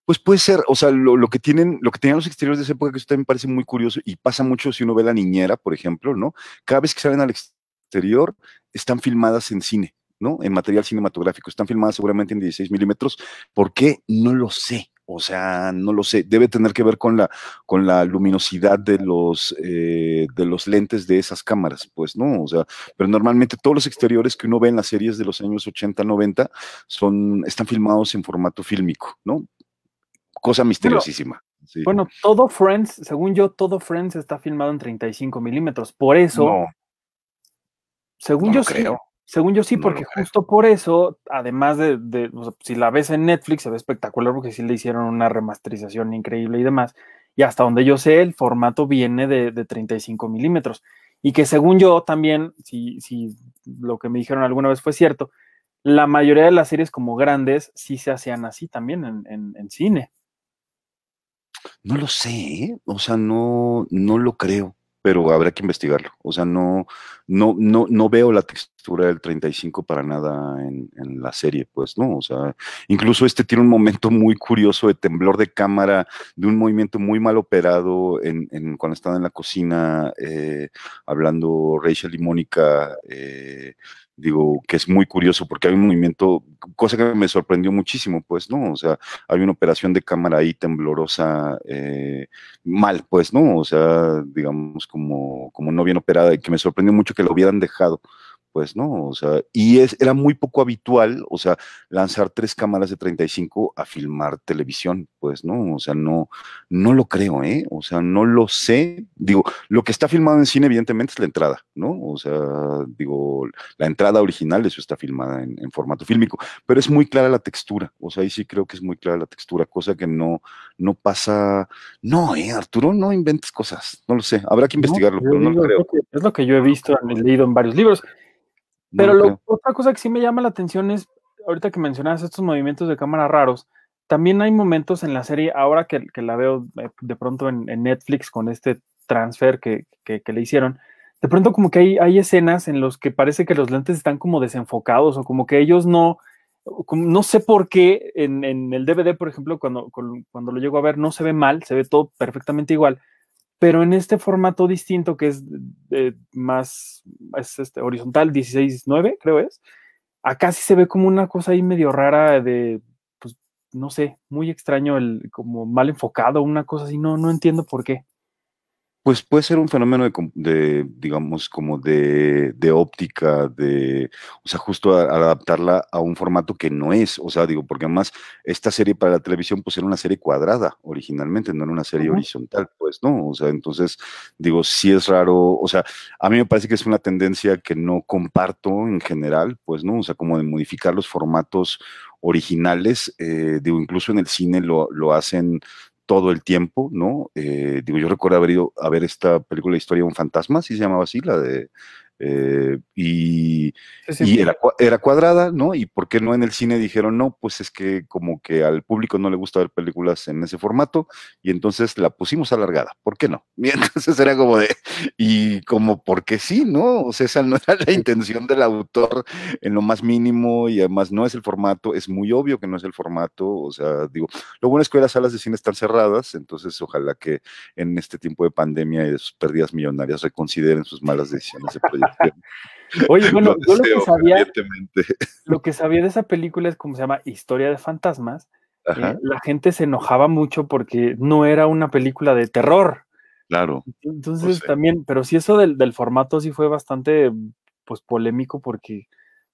Pues puede ser, o sea, lo, que tienen, lo que tenían los exteriores de esa época, que eso también me parece muy curioso, y pasa mucho si uno ve la niñera, por ejemplo, ¿no? Cada vez que salen al exterior, están filmadas en cine, ¿no? En material cinematográfico, están filmadas seguramente en 16 milímetros. ¿Por qué? No lo sé. O sea, no lo sé, debe tener que ver con la, con la luminosidad de los, eh, de los lentes de esas cámaras, pues, ¿no? O sea, pero normalmente todos los exteriores que uno ve en las series de los años 80, 90 son, están filmados en formato fílmico, ¿no? Cosa misteriosísima. Bueno, todo Friends, según yo, todo Friends está filmado en 35 milímetros, por eso... según yo creo. Según yo sí, porque justo por eso, además de, si la ves en Netflix, se ve espectacular porque sí le hicieron una remasterización increíble y demás. Y hasta donde yo sé, el formato viene de, 35 milímetros. Y que según yo también, si, lo que me dijeron alguna vez fue cierto, la mayoría de las series como grandes sí se hacían así también en, cine. No lo sé, ¿eh? o sea, no, no lo creo pero habrá que investigarlo. O sea, no, no, no, no veo la textura del 35 para nada en, la serie, pues, ¿no? O sea, incluso este tiene un momento muy curioso de temblor de cámara, de un movimiento muy mal operado en, cuando estaba en la cocina eh, hablando Rachel y Mónica. Eh, digo, que es muy curioso porque hay un movimiento, cosa que me sorprendió muchísimo, pues, ¿no? O sea, hay una operación de cámara ahí temblorosa, eh, mal, pues, ¿no? O sea, digamos, como, como no bien operada, y que me sorprendió mucho que lo hubieran dejado pues no, o sea, y es, era muy poco habitual, o sea, lanzar tres cámaras de 35 a filmar televisión, pues no, o sea, no, no lo creo, ¿eh? O sea, no lo sé, digo, lo que está filmado en cine evidentemente es la entrada, ¿no? O sea, digo, la entrada original, de eso está filmada en, formato fílmico, pero es muy clara la textura, o sea, ahí sí creo que es muy clara la textura, cosa que no, no pasa, no, ¿eh? Arturo, no inventes cosas, no lo sé, habrá que investigarlo, lo creo. Es lo que yo he visto, he leído en varios libros, pero otra cosa que sí me llama la atención es, ahorita que mencionas estos movimientos de cámara raros, también hay momentos en la serie, ahora que, la veo eh, de pronto en, Netflix con este transfer que, le hicieron, de pronto como que hay, escenas en las que parece que los lentes están como desenfocados o como que ellos no, no sé por qué en, en, el DVD, por ejemplo, cuando, cuando lo llego a ver no se ve mal, se ve todo perfectamente igual, pero en este formato distinto que es más es este, horizontal, 16 19 creo es, acá sí se ve como una cosa ahí medio rara de, pues, no sé, muy extraño, el, como mal enfocado, una cosa así, no, no entiendo por qué. Pues puede ser un fenómeno de, de digamos, como de, óptica, de, o sea, justo al adaptarla a un formato que no es, o sea, digo, porque además esta serie para la televisión, pues era una serie cuadrada originalmente, no era una serie horizontal, pues, ¿no? O sea, entonces, digo, sí es raro, o sea, a mí me parece que es una tendencia que no comparto en general, pues, ¿no? O sea, como de modificar los formatos originales, eh, digo, incluso en el cine lo, lo hacen todo el tiempo, ¿no? Eh, digo, yo recuerdo haber ido a ver esta película de Historia de un fantasma, ¿sí se llamaba así? La de eh, y, era, cuadrada, ¿no? ¿Y por qué no en el cine dijeron, no, pues es que como que al público no le gusta ver películas en ese formato, y entonces la pusimos alargada, ¿por qué no? <laughs> Y entonces era como de, y como porque sí, ¿no? O sea, esa no era la intención del autor en lo más mínimo, y además no es el formato, es muy obvio que no es el formato, o sea, digo, lo bueno es que las salas de cine están cerradas, entonces ojalá que en este tiempo de pandemia y de sus pérdidas millonarias reconsideren sus malas decisiones de proyecto. Oye, bueno, lo yo lo que, sabía, lo que sabía de esa película es como se llama Historia de Fantasmas. Eh, la gente se enojaba mucho porque no era una película de terror. Claro. Entonces pues también, pero sí eso del, formato sí fue bastante pues polémico porque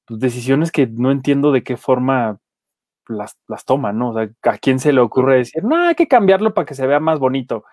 pues, decisiones que no entiendo de qué forma las, las toman, ¿no? O sea, ¿a quién se le ocurre decir, no, hay que cambiarlo para que se vea más bonito?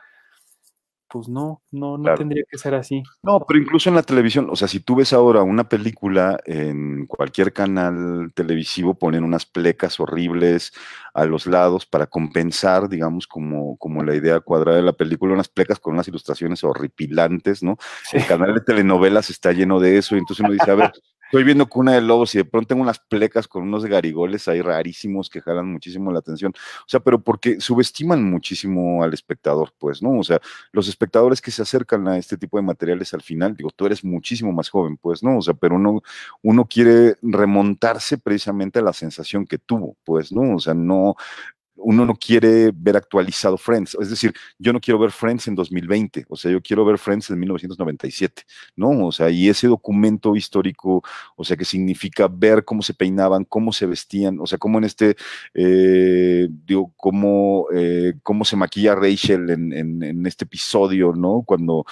pues no, no, no tendría que ser así. No, pero incluso en la televisión, o sea, si tú ves ahora una película en cualquier canal televisivo, ponen unas plecas horribles a los lados para compensar, digamos, como, como la idea cuadrada de la película, unas plecas con unas ilustraciones horripilantes, ¿no? El canal de telenovelas está lleno de eso, y entonces uno dice, a ver, <laughs> estoy viendo Cuna de Lobos y de pronto tengo unas plecas con unos garigoles ahí rarísimos que jalan muchísimo la atención. O sea, pero porque subestiman muchísimo al espectador, pues, ¿no? O sea, los espectadores que se acercan a este tipo de materiales al final, digo, tú eres muchísimo más joven, pues, ¿no? O sea, pero uno, uno quiere remontarse precisamente a la sensación que tuvo, pues, ¿no? O sea, no, uno no quiere ver actualizado Friends. Es decir, yo no quiero ver Friends en 2020, o sea, yo quiero ver Friends en 1997, ¿no? O sea, y ese documento histórico, o sea, que significa ver cómo se peinaban, cómo se vestían, o sea, cómo en este, eh, digo, cómo, eh, cómo se maquilla Rachel en, en, este episodio, ¿no? Cuando,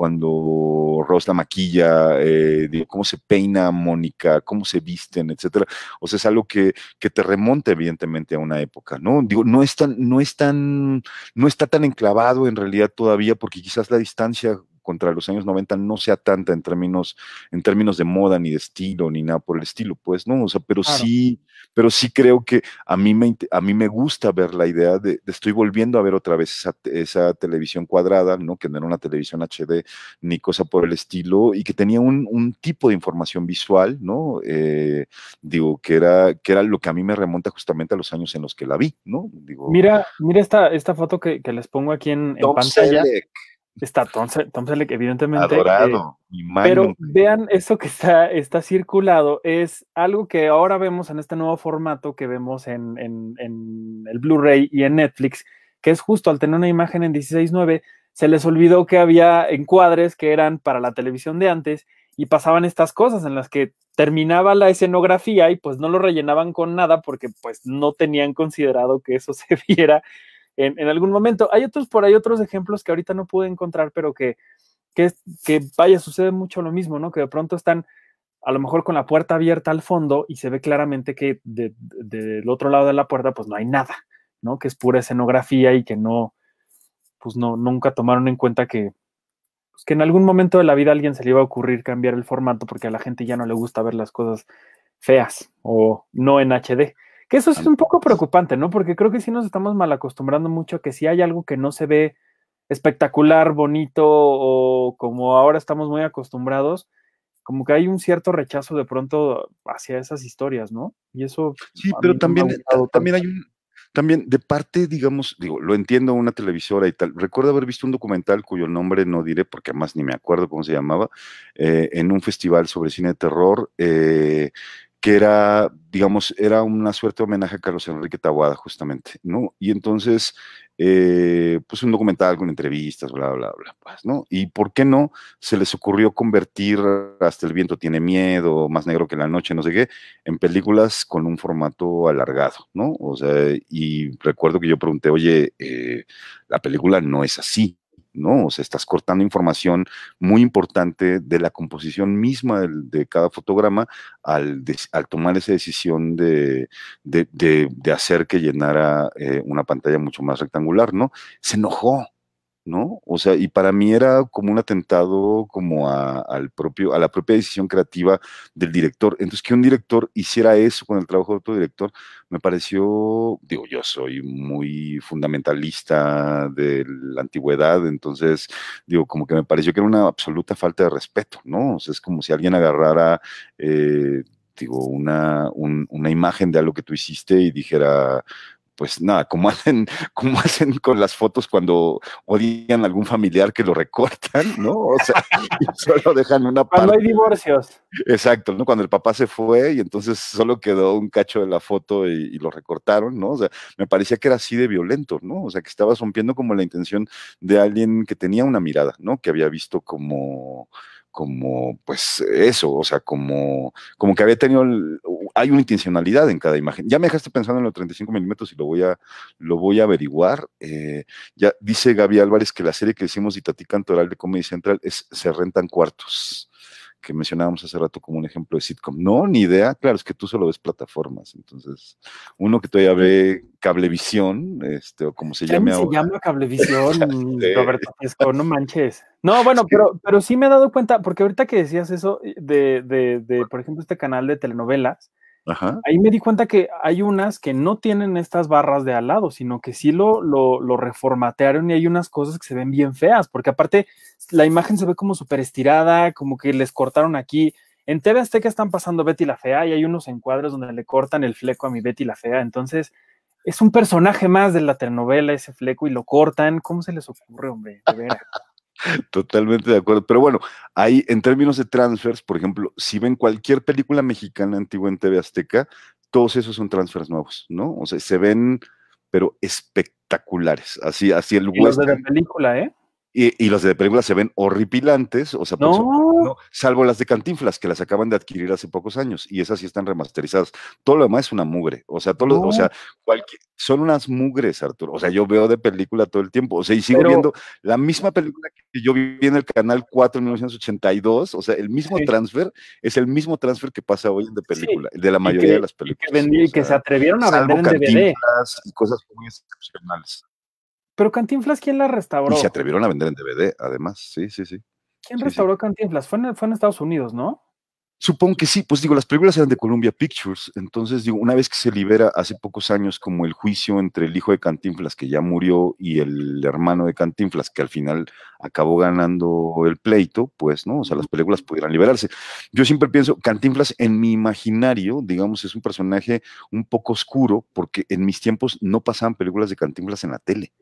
cuando Ross la maquilla, eh, cómo se peina Mónica, cómo se visten, etcétera. O sea, es algo que, que, te remonta evidentemente a una época, ¿no? Digo, no tan, no es tan, no está tan enclavado en realidad todavía, porque quizás la distancia contra los años 90 no sea tanta en términos, en términos de moda, ni de estilo, ni nada por el estilo, pues, ¿no? O sea, pero sí, pero sí creo que a mí me, a mí me gusta ver la idea de, estoy volviendo a ver otra vez esa, televisión cuadrada, ¿no? Que no era una televisión HD ni cosa por el estilo y que tenía un, tipo de información visual, ¿no? Eh, digo, que era, que era lo que a mí me remonta justamente a los años en los que la vi, ¿no? Digo, mira, mira esta, esta foto que, les pongo aquí en, pantalla. Está entonces evidentemente. Eh, pero vean eso que está, está circulado. Es algo que ahora vemos en este nuevo formato que vemos en, en, en el Blu-ray y en Netflix, que es justo al tener una imagen en 16.9, se les olvidó que había encuadres que eran para la televisión de antes y pasaban estas cosas en las que terminaba la escenografía y pues no lo rellenaban con nada porque pues no tenían considerado que eso <laughs> se viera en, algún momento. Hay otros, por ahí otros ejemplos que ahorita no pude encontrar, pero que, que, que vaya, sucede mucho lo mismo, ¿no? Que de pronto están a lo mejor con la puerta abierta al fondo y se ve claramente que del otro lado de la puerta pues no hay nada, ¿no? Que es pura escenografía y que no, pues no, nunca tomaron en cuenta que, pues, que en algún momento de la vida a alguien se le iba a ocurrir cambiar el formato porque a la gente ya no le gusta ver las cosas feas o no en HD. Que eso es un poco preocupante, ¿no? Porque creo que sí nos estamos mal acostumbrando mucho que si hay algo que no se ve espectacular, bonito o como ahora estamos muy acostumbrados, como que hay un cierto rechazo de pronto hacia esas historias, ¿no? Y eso... Sí, pero también, eh, también hay un, también de parte, digamos, digo, lo entiendo una televisora y tal. Recuerdo haber visto un documental cuyo nombre no diré porque además ni me acuerdo cómo se llamaba, eh, en un festival sobre cine de terror, eh, que era, digamos, era una suerte de homenaje a Carlos Enrique Tawada, justamente, ¿no? Y entonces, eh, pues un documental con entrevistas, bla, bla, bla, pues, ¿no? Y por qué no se les ocurrió convertir Hasta el viento tiene miedo, Más negro que la noche, no sé qué, en películas con un formato alargado, ¿no? O sea, y recuerdo que yo pregunté, oye, eh, la película no es así, ¿no? O sea, estás cortando información muy importante de la composición misma de, cada fotograma al, tomar esa decisión de, hacer que llenara eh, una pantalla mucho más rectangular, ¿no? Se enojó, ¿no? O sea, y para mí era como un atentado como a, al propio, a la propia decisión creativa del director. Entonces, que un director hiciera eso con el trabajo de otro director, me pareció, digo, yo soy muy fundamentalista de la antigüedad, entonces, digo, como que me pareció que era una absoluta falta de respeto, ¿no? O sea, es como si alguien agarrara... Eh, digo, una, una imagen de algo que tú hiciste y dijera, pues nada, como <laughs> hacen, como hacen con las fotos cuando odian a algún familiar que lo recortan, ¿no? O sea, <laughs> solo dejan una parte. Cuando hay divorcios. Exacto, ¿no? Cuando el papá se fue y entonces solo quedó un cacho de la foto y, lo recortaron, ¿no? O sea, me parecía que era así de violento, ¿no? O sea, que estaba rompiendo como la intención de alguien que tenía una mirada, ¿no? Que había visto como como pues eso, o sea, como, como que había tenido hay una intencionalidad en cada imagen. Ya me dejaste pensando en los 35 milímetros y lo voy a, lo voy a averiguar. Eh, ya dice Gaby Álvarez que la serie que hicimos y Tati Cantoral de Comedy Central es Se Rentan Cuartos que mencionábamos hace rato como un ejemplo de sitcom. No, ni idea. Claro, es que tú solo ves plataformas. Entonces, uno que todavía ve Cablevisión, este, o como se llame ahora. se llama Cablevisión, <laughs> Roberto Pesco No manches. No, bueno, pero, pero sí me he dado cuenta, porque ahorita que decías eso eh, de, de, de, por ejemplo, este canal de telenovelas, Ahí me di cuenta que hay unas que no tienen estas barras de al lado, sino que sí lo, lo, reformatearon y hay unas cosas que se ven bien feas, porque aparte la imagen se ve como súper estirada, como que les cortaron aquí. En TV Azteca están pasando Betty la Fea y hay unos encuadres donde le cortan el fleco a mi Betty la Fea. Entonces, es un personaje más de la telenovela ese fleco y lo cortan. ¿Cómo se les ocurre, hombre? De veras. Totalmente de acuerdo. Pero bueno, ahí en términos de transfers, por ejemplo, si ven cualquier película mexicana antigua en TV Azteca, todos esos son transfers nuevos, ¿no? O sea, se ven, pero espectaculares. Así, así el y de la película, ¿eh? Y, las de películas se ven horripilantes, o sea, no. salvo las de Cantinflas, que las acaban de adquirir hace pocos años, y esas sí están remasterizadas. Todo lo demás es una mugre, o sea, todo o sea son unas mugres, Arturo. O sea, yo veo de película todo el tiempo, o sea, y sigo viendo la misma película que yo vi en el Canal 4 en 1982, o sea, el mismo transfer es el mismo transfer que pasa hoy en de película, de la mayoría de las películas. que, vendí, que se atrevieron a vender en DVD. Y cosas muy excepcionales. Pero Cantinflas, ¿quién la restauró? Y se atrevieron a vender en DVD, además, sí, sí, sí. ¿Quién restauró Cantinflas? Fue en, fue en Estados Unidos, ¿no? Supongo que sí, pues digo, las películas eran de Columbia Pictures, entonces digo, una vez que se libera hace pocos años como el juicio entre el hijo de Cantinflas que ya murió y el hermano de Cantinflas que al final acabó ganando el pleito, pues no, o sea, las películas pudieran liberarse. Yo siempre pienso, Cantinflas en mi imaginario, digamos, es un personaje un poco oscuro porque en mis tiempos no pasaban películas de Cantinflas en la tele.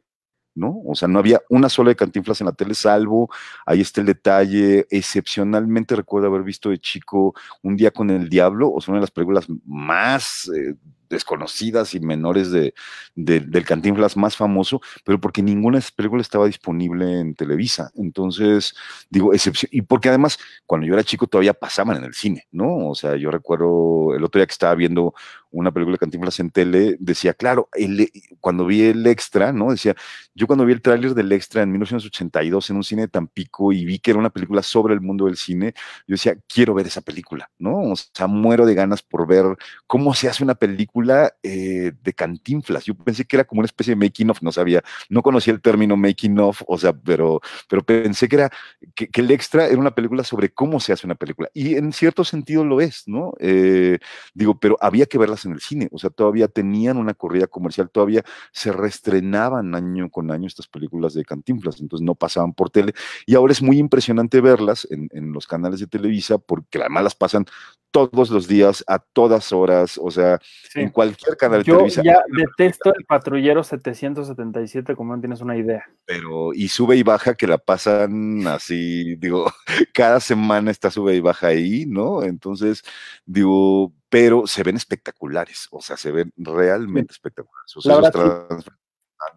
¿no? O sea, no había una sola de Cantinflas en la tele, salvo, ahí está el detalle, excepcionalmente recuerdo haber visto de chico Un día con el diablo, o sea, una de las películas más eh, desconocidas y menores de, del Cantinflas más famoso, pero porque ninguna de películas estaba disponible en Televisa. Entonces, digo, excepción, y porque además, cuando yo era chico todavía pasaban en el cine, ¿no? O sea, yo recuerdo el otro día que estaba viendo una película de Cantinflas en tele, decía, claro, e, cuando vi el extra, ¿no? Decía, yo cuando vi el tráiler del extra en 1982 en un cine de Tampico y vi que era una película sobre el mundo del cine, yo decía, quiero ver esa película, ¿no? O sea, muero de ganas por ver cómo se hace una película eh, de Cantinflas. Yo pensé que era como una especie de making of, no sabía, no conocía el término making of, o sea, pero, pero pensé que era, que, el extra era una película sobre cómo se hace una película. Y en cierto sentido lo es, ¿no? Eh, digo, pero había que verla en el cine, o sea, todavía tenían una corrida comercial, todavía se reestrenaban año con año estas películas de Cantinflas, entonces no pasaban por tele. Y ahora es muy impresionante verlas en, en los canales de Televisa, porque además las pasan todos los días, a todas horas, o sea, en cualquier canal de Yo Ya detesto el patrullero 777, como no tienes una idea. Pero, y sube y baja que la pasan así, digo, <laughs> cada semana está sube y baja ahí, ¿no? Entonces, digo, pero se ven espectaculares, o sea, se ven realmente espectaculares. O sea,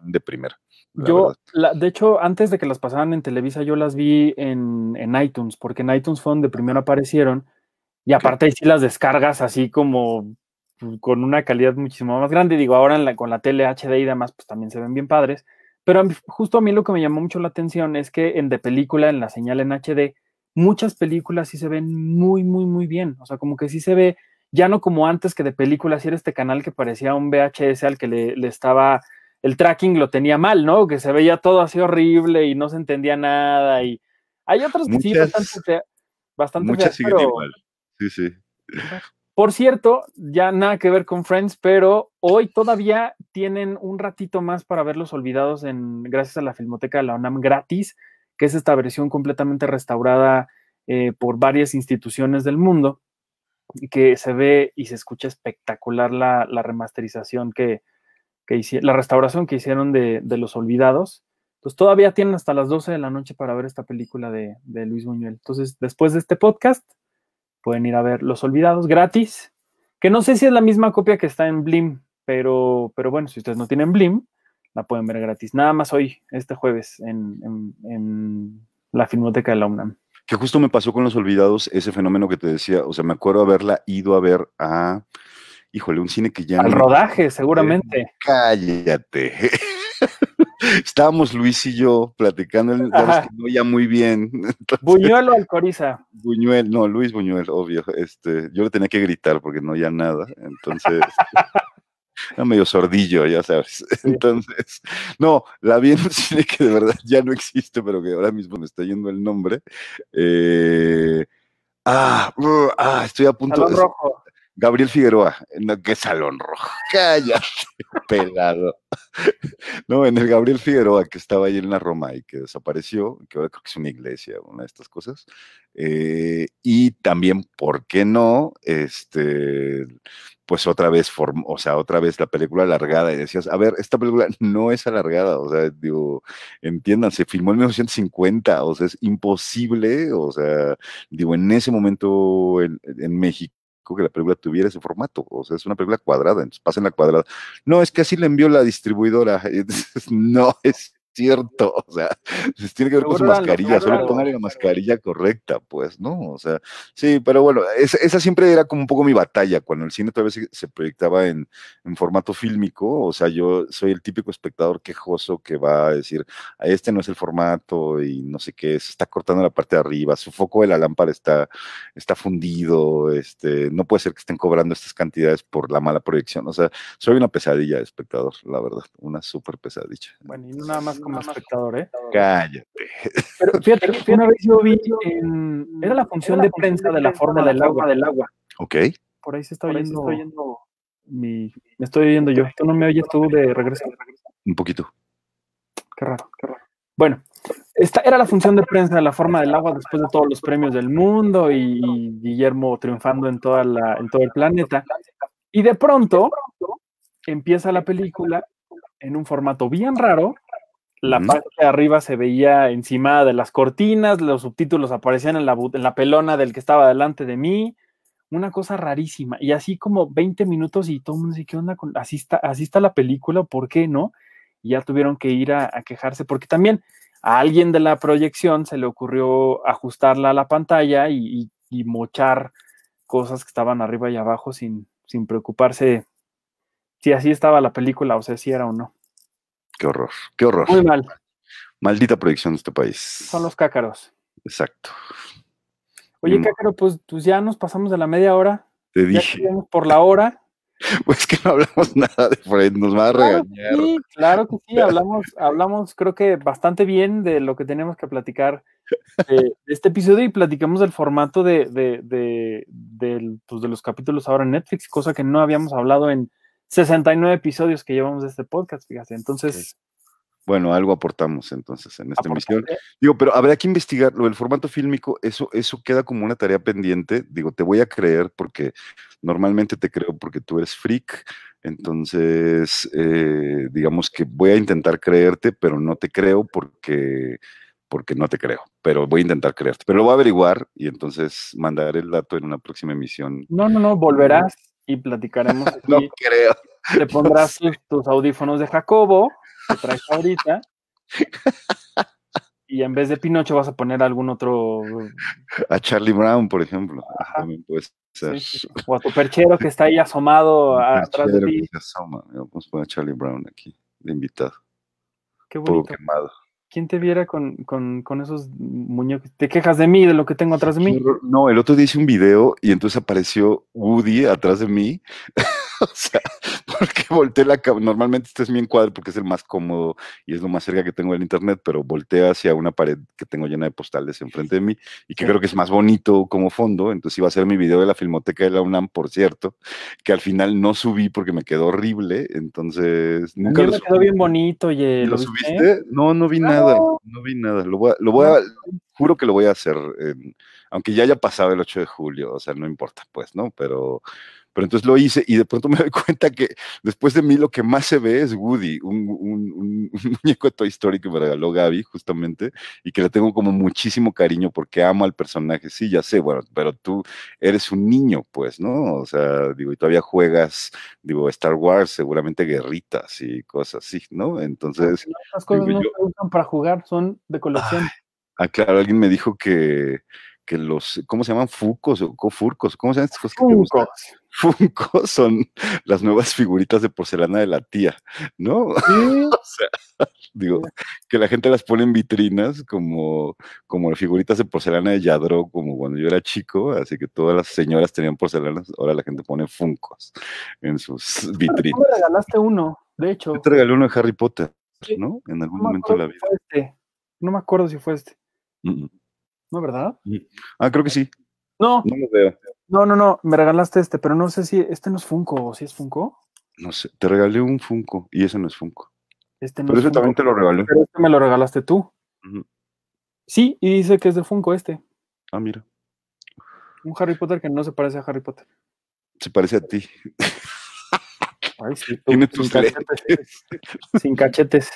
de primera. yo, de hecho, antes de que las pasaran en Televisa, yo las vi en, en iTunes, porque en iTunes fue donde primero aparecieron y aparte ahí sí las descargas así como mm, con una calidad muchísimo más grande. Digo, ahora en la, con la tele HD y demás, pues también se ven bien padres. Pero justo a mí lo que me llamó mucho la atención es que en de película, en la señal en HD, muchas películas sí se ven muy, muy, muy bien. O sea, como que sí se ve, ya no como antes que de película, si era este canal que parecía un VHS al que le, estaba, el tracking lo tenía mal, ¿no? Que se veía todo así horrible y no se entendía nada. Y hay otras que sí, bastante... bastante muchas Sí, sí. Por cierto, ya nada que ver con Friends, pero hoy todavía tienen un ratito más para ver Los olvidados en gracias a la Filmoteca de la UNAM gratis, que es esta versión completamente restaurada eh, por varias instituciones del mundo y que se ve y se escucha espectacular la, remasterización que, hicieron, la restauración que hicieron de, Los Olvidados. Entonces pues todavía tienen hasta las 12 de la noche para ver esta película de, de Luis Buñuel. Entonces, después de este podcast, Pueden ir a ver Los Olvidados gratis, que no sé si es la misma copia que está en Blim, pero, pero bueno, si ustedes no tienen Blim, la pueden ver gratis. Nada más hoy, este jueves, en, la Filmoteca de la UNAM. Que justo me pasó con Los Olvidados ese fenómeno que te decía. O sea, me acuerdo haberla ido a ver a híjole, un cine que ya. Al rodaje, seguramente. cállate. Estábamos Luis y yo platicando, ya muy bien. <laughs> Buñuel o Alcoriza. Buñuel, no, Luis Buñuel, obvio. Este, yo le tenía que gritar porque no ya nada. Entonces, <laughs> era medio sordillo, ya sabes. <laughs> Entonces, no, la bien que de verdad ya no existe, pero que ahora mismo me está yendo el nombre. Eh, ah, uh, ah, estoy a punto. de... Gabriel Figueroa, que qué salón rojo, <laughs> cállate, pelado. No, en el Gabriel Figueroa, que estaba ahí en la Roma y que desapareció, que creo que es una iglesia, una de estas cosas. Eh, y también, ¿por qué no? Este, pues otra vez, o sea, otra vez la película alargada. Y decías, a ver, esta película no es alargada, o sea, digo, entiendan, se filmó en 1950, o sea, es imposible, o sea, digo, en ese momento en México que la película tuviera ese formato. O sea, es una película cuadrada, entonces pasen la cuadrada. No, es que así le envió la distribuidora. <laughs> no, es cierto, o sea, <laughs> tiene que ver con su mascarilla, solo poner la mascarilla correcta, pues, ¿no? O sea, sí, pero bueno, esa, siempre era como un poco mi batalla, cuando el cine todavía se, se proyectaba en, en, formato fílmico, o sea, yo soy el típico espectador quejoso que va a decir, a ah, este no es el formato y no sé qué, se está cortando la parte de arriba, su foco de la lámpara está, está fundido, este, no puede ser que estén cobrando estas cantidades por la mala proyección, o sea, soy una pesadilla de espectador, la verdad, una súper pesadilla. Bueno, y nada más como espectador, ¿eh? Cállate. Pero fíjate, fíjate vez yo vi Era la función de prensa de la forma del agua. Del agua. Ok. Por ahí se está oyendo. me estoy oyendo yo. ¿Tú no me oyes tú de regreso? Un poquito. Qué raro, qué raro. Bueno, esta era la función de prensa de la forma del agua después de todos los premios del mundo y Guillermo triunfando en, toda la, en todo el planeta. Y de pronto empieza la película en un formato bien raro la parte de arriba se veía encima de las cortinas, los subtítulos aparecían en la, la pelona del que estaba delante de mí. Una cosa rarísima. Y así como 20 minutos y todo el mundo dice, ¿qué onda? así, está, así está la película, ¿por qué no? Y ya tuvieron que ir a, quejarse, porque también a alguien de la proyección se le ocurrió ajustarla a la pantalla y, mochar cosas que estaban arriba y abajo sin, sin preocuparse si así estaba la película o sea, si era o no. Qué horror, qué horror. Muy mal. Maldita proyección de este país. Son los cácaros. Exacto. Oye, mm. Cácaro, pues, pues, ya nos pasamos de la media hora. Te dije. Por la hora. <laughs> Pues que no hablamos <laughs> nada de Fred, nos va a regañar. sí, claro que sí <laughs> hablamos, hablamos creo que bastante bien de lo que tenemos que platicar de este episodio y platicamos del formato de, de, pues de los capítulos ahora en Netflix, cosa que no habíamos hablado en, 69 episodios que llevamos de este podcast, fíjate. Entonces. Bueno, algo aportamos entonces en esta emisión. ¿eh? Digo, pero habrá que investigar lo del formato fílmico, eso, eso queda como una tarea pendiente. Digo, te voy a creer porque normalmente te creo porque tú eres freak. Entonces, eh, digamos que voy a intentar creerte, pero no te creo porque, porque no te creo. Pero voy a intentar creerte. Pero lo voy a averiguar y entonces mandaré el dato en una próxima emisión. No, no, no, volverás y platicaremos. Aquí. <laughs> no creo. Te pondrás tus audífonos de Jacobo, que traes ahorita. y en vez de Pinocho vas a poner algún otro. A Charlie Brown, por ejemplo. Puede ser. O a tu perchero que está ahí asomado atrás de ti. Vamos a poner a Charlie Brown aquí, de invitado. Qué bonito. quemado. ¿Quién te viera con, esos muñecos? ¿Te quejas de mí, de lo que tengo atrás de mí? No, el otro día hice un video y entonces apareció Woody atrás de mí. <laughs> o sea, porque volteé la Normalmente este es mi encuadre porque es el más cómodo y es lo más cerca que tengo del internet, pero volteé hacia una pared que tengo llena de postales enfrente de mí y que creo que es más bonito como fondo. Entonces iba a ser mi video de la Filmoteca de la UNAM, por cierto, que al final no subí porque me quedó horrible. Entonces nunca lo me quedó bien bonito, y... ¿Lo, subiste? No, no vi nada. No vi nada. Lo voy a, juro que lo voy a hacer, aunque ya haya pasado el 8 de julio, o sea, no importa, pues, ¿no? Pero, pero entonces lo hice y de pronto me doy <laughs> cuenta que después de mí lo que más se ve es Woody, <laughs> un, muñeco de Toy Story que me regaló Gaby justamente y que le tengo como muchísimo cariño porque amo al personaje. Sí, ya sé, bueno, pero tú eres un niño, pues, ¿no? O sea, digo, y todavía juegas, digo, Star Wars, seguramente guerritas y cosas así, ¿no? Ah, entonces... Las cosas no se usan para jugar, son de colección. ah, claro, alguien me dijo que que los, ¿cómo se llaman? Fucos o cofurcos, ¿cómo se llaman estas cosas? Funcos. Funcos son las nuevas figuritas de porcelana de la tía, ¿no? <laughs> o sea, digo, que la gente las pone en vitrinas como, como figuritas de porcelana de Yadro, como cuando yo era chico, así que todas las señoras tenían porcelanas, ahora la gente pone funcos en sus vitrinas. me regalaste uno, de hecho. Yo te regalé uno de Harry Potter, ¿no? En algún momento de la vida. Este. No me acuerdo si fue este. ¿no, verdad? Mm. Ah, creo que sí. No. No No, no, me regalaste este, pero no sé si este no es Funko o si es Funko. No sé, te regalé un Funko y ese no es Funko. Este no pero ese también te lo regalé. Pero este me lo regalaste tú. Sí, y dice que es de Funko este. Ah, mira. Un Harry Potter que no se parece a Harry Potter. Se parece a ti. Ay, sí, <laughs> Tiene tus cachetes, sin cachetes.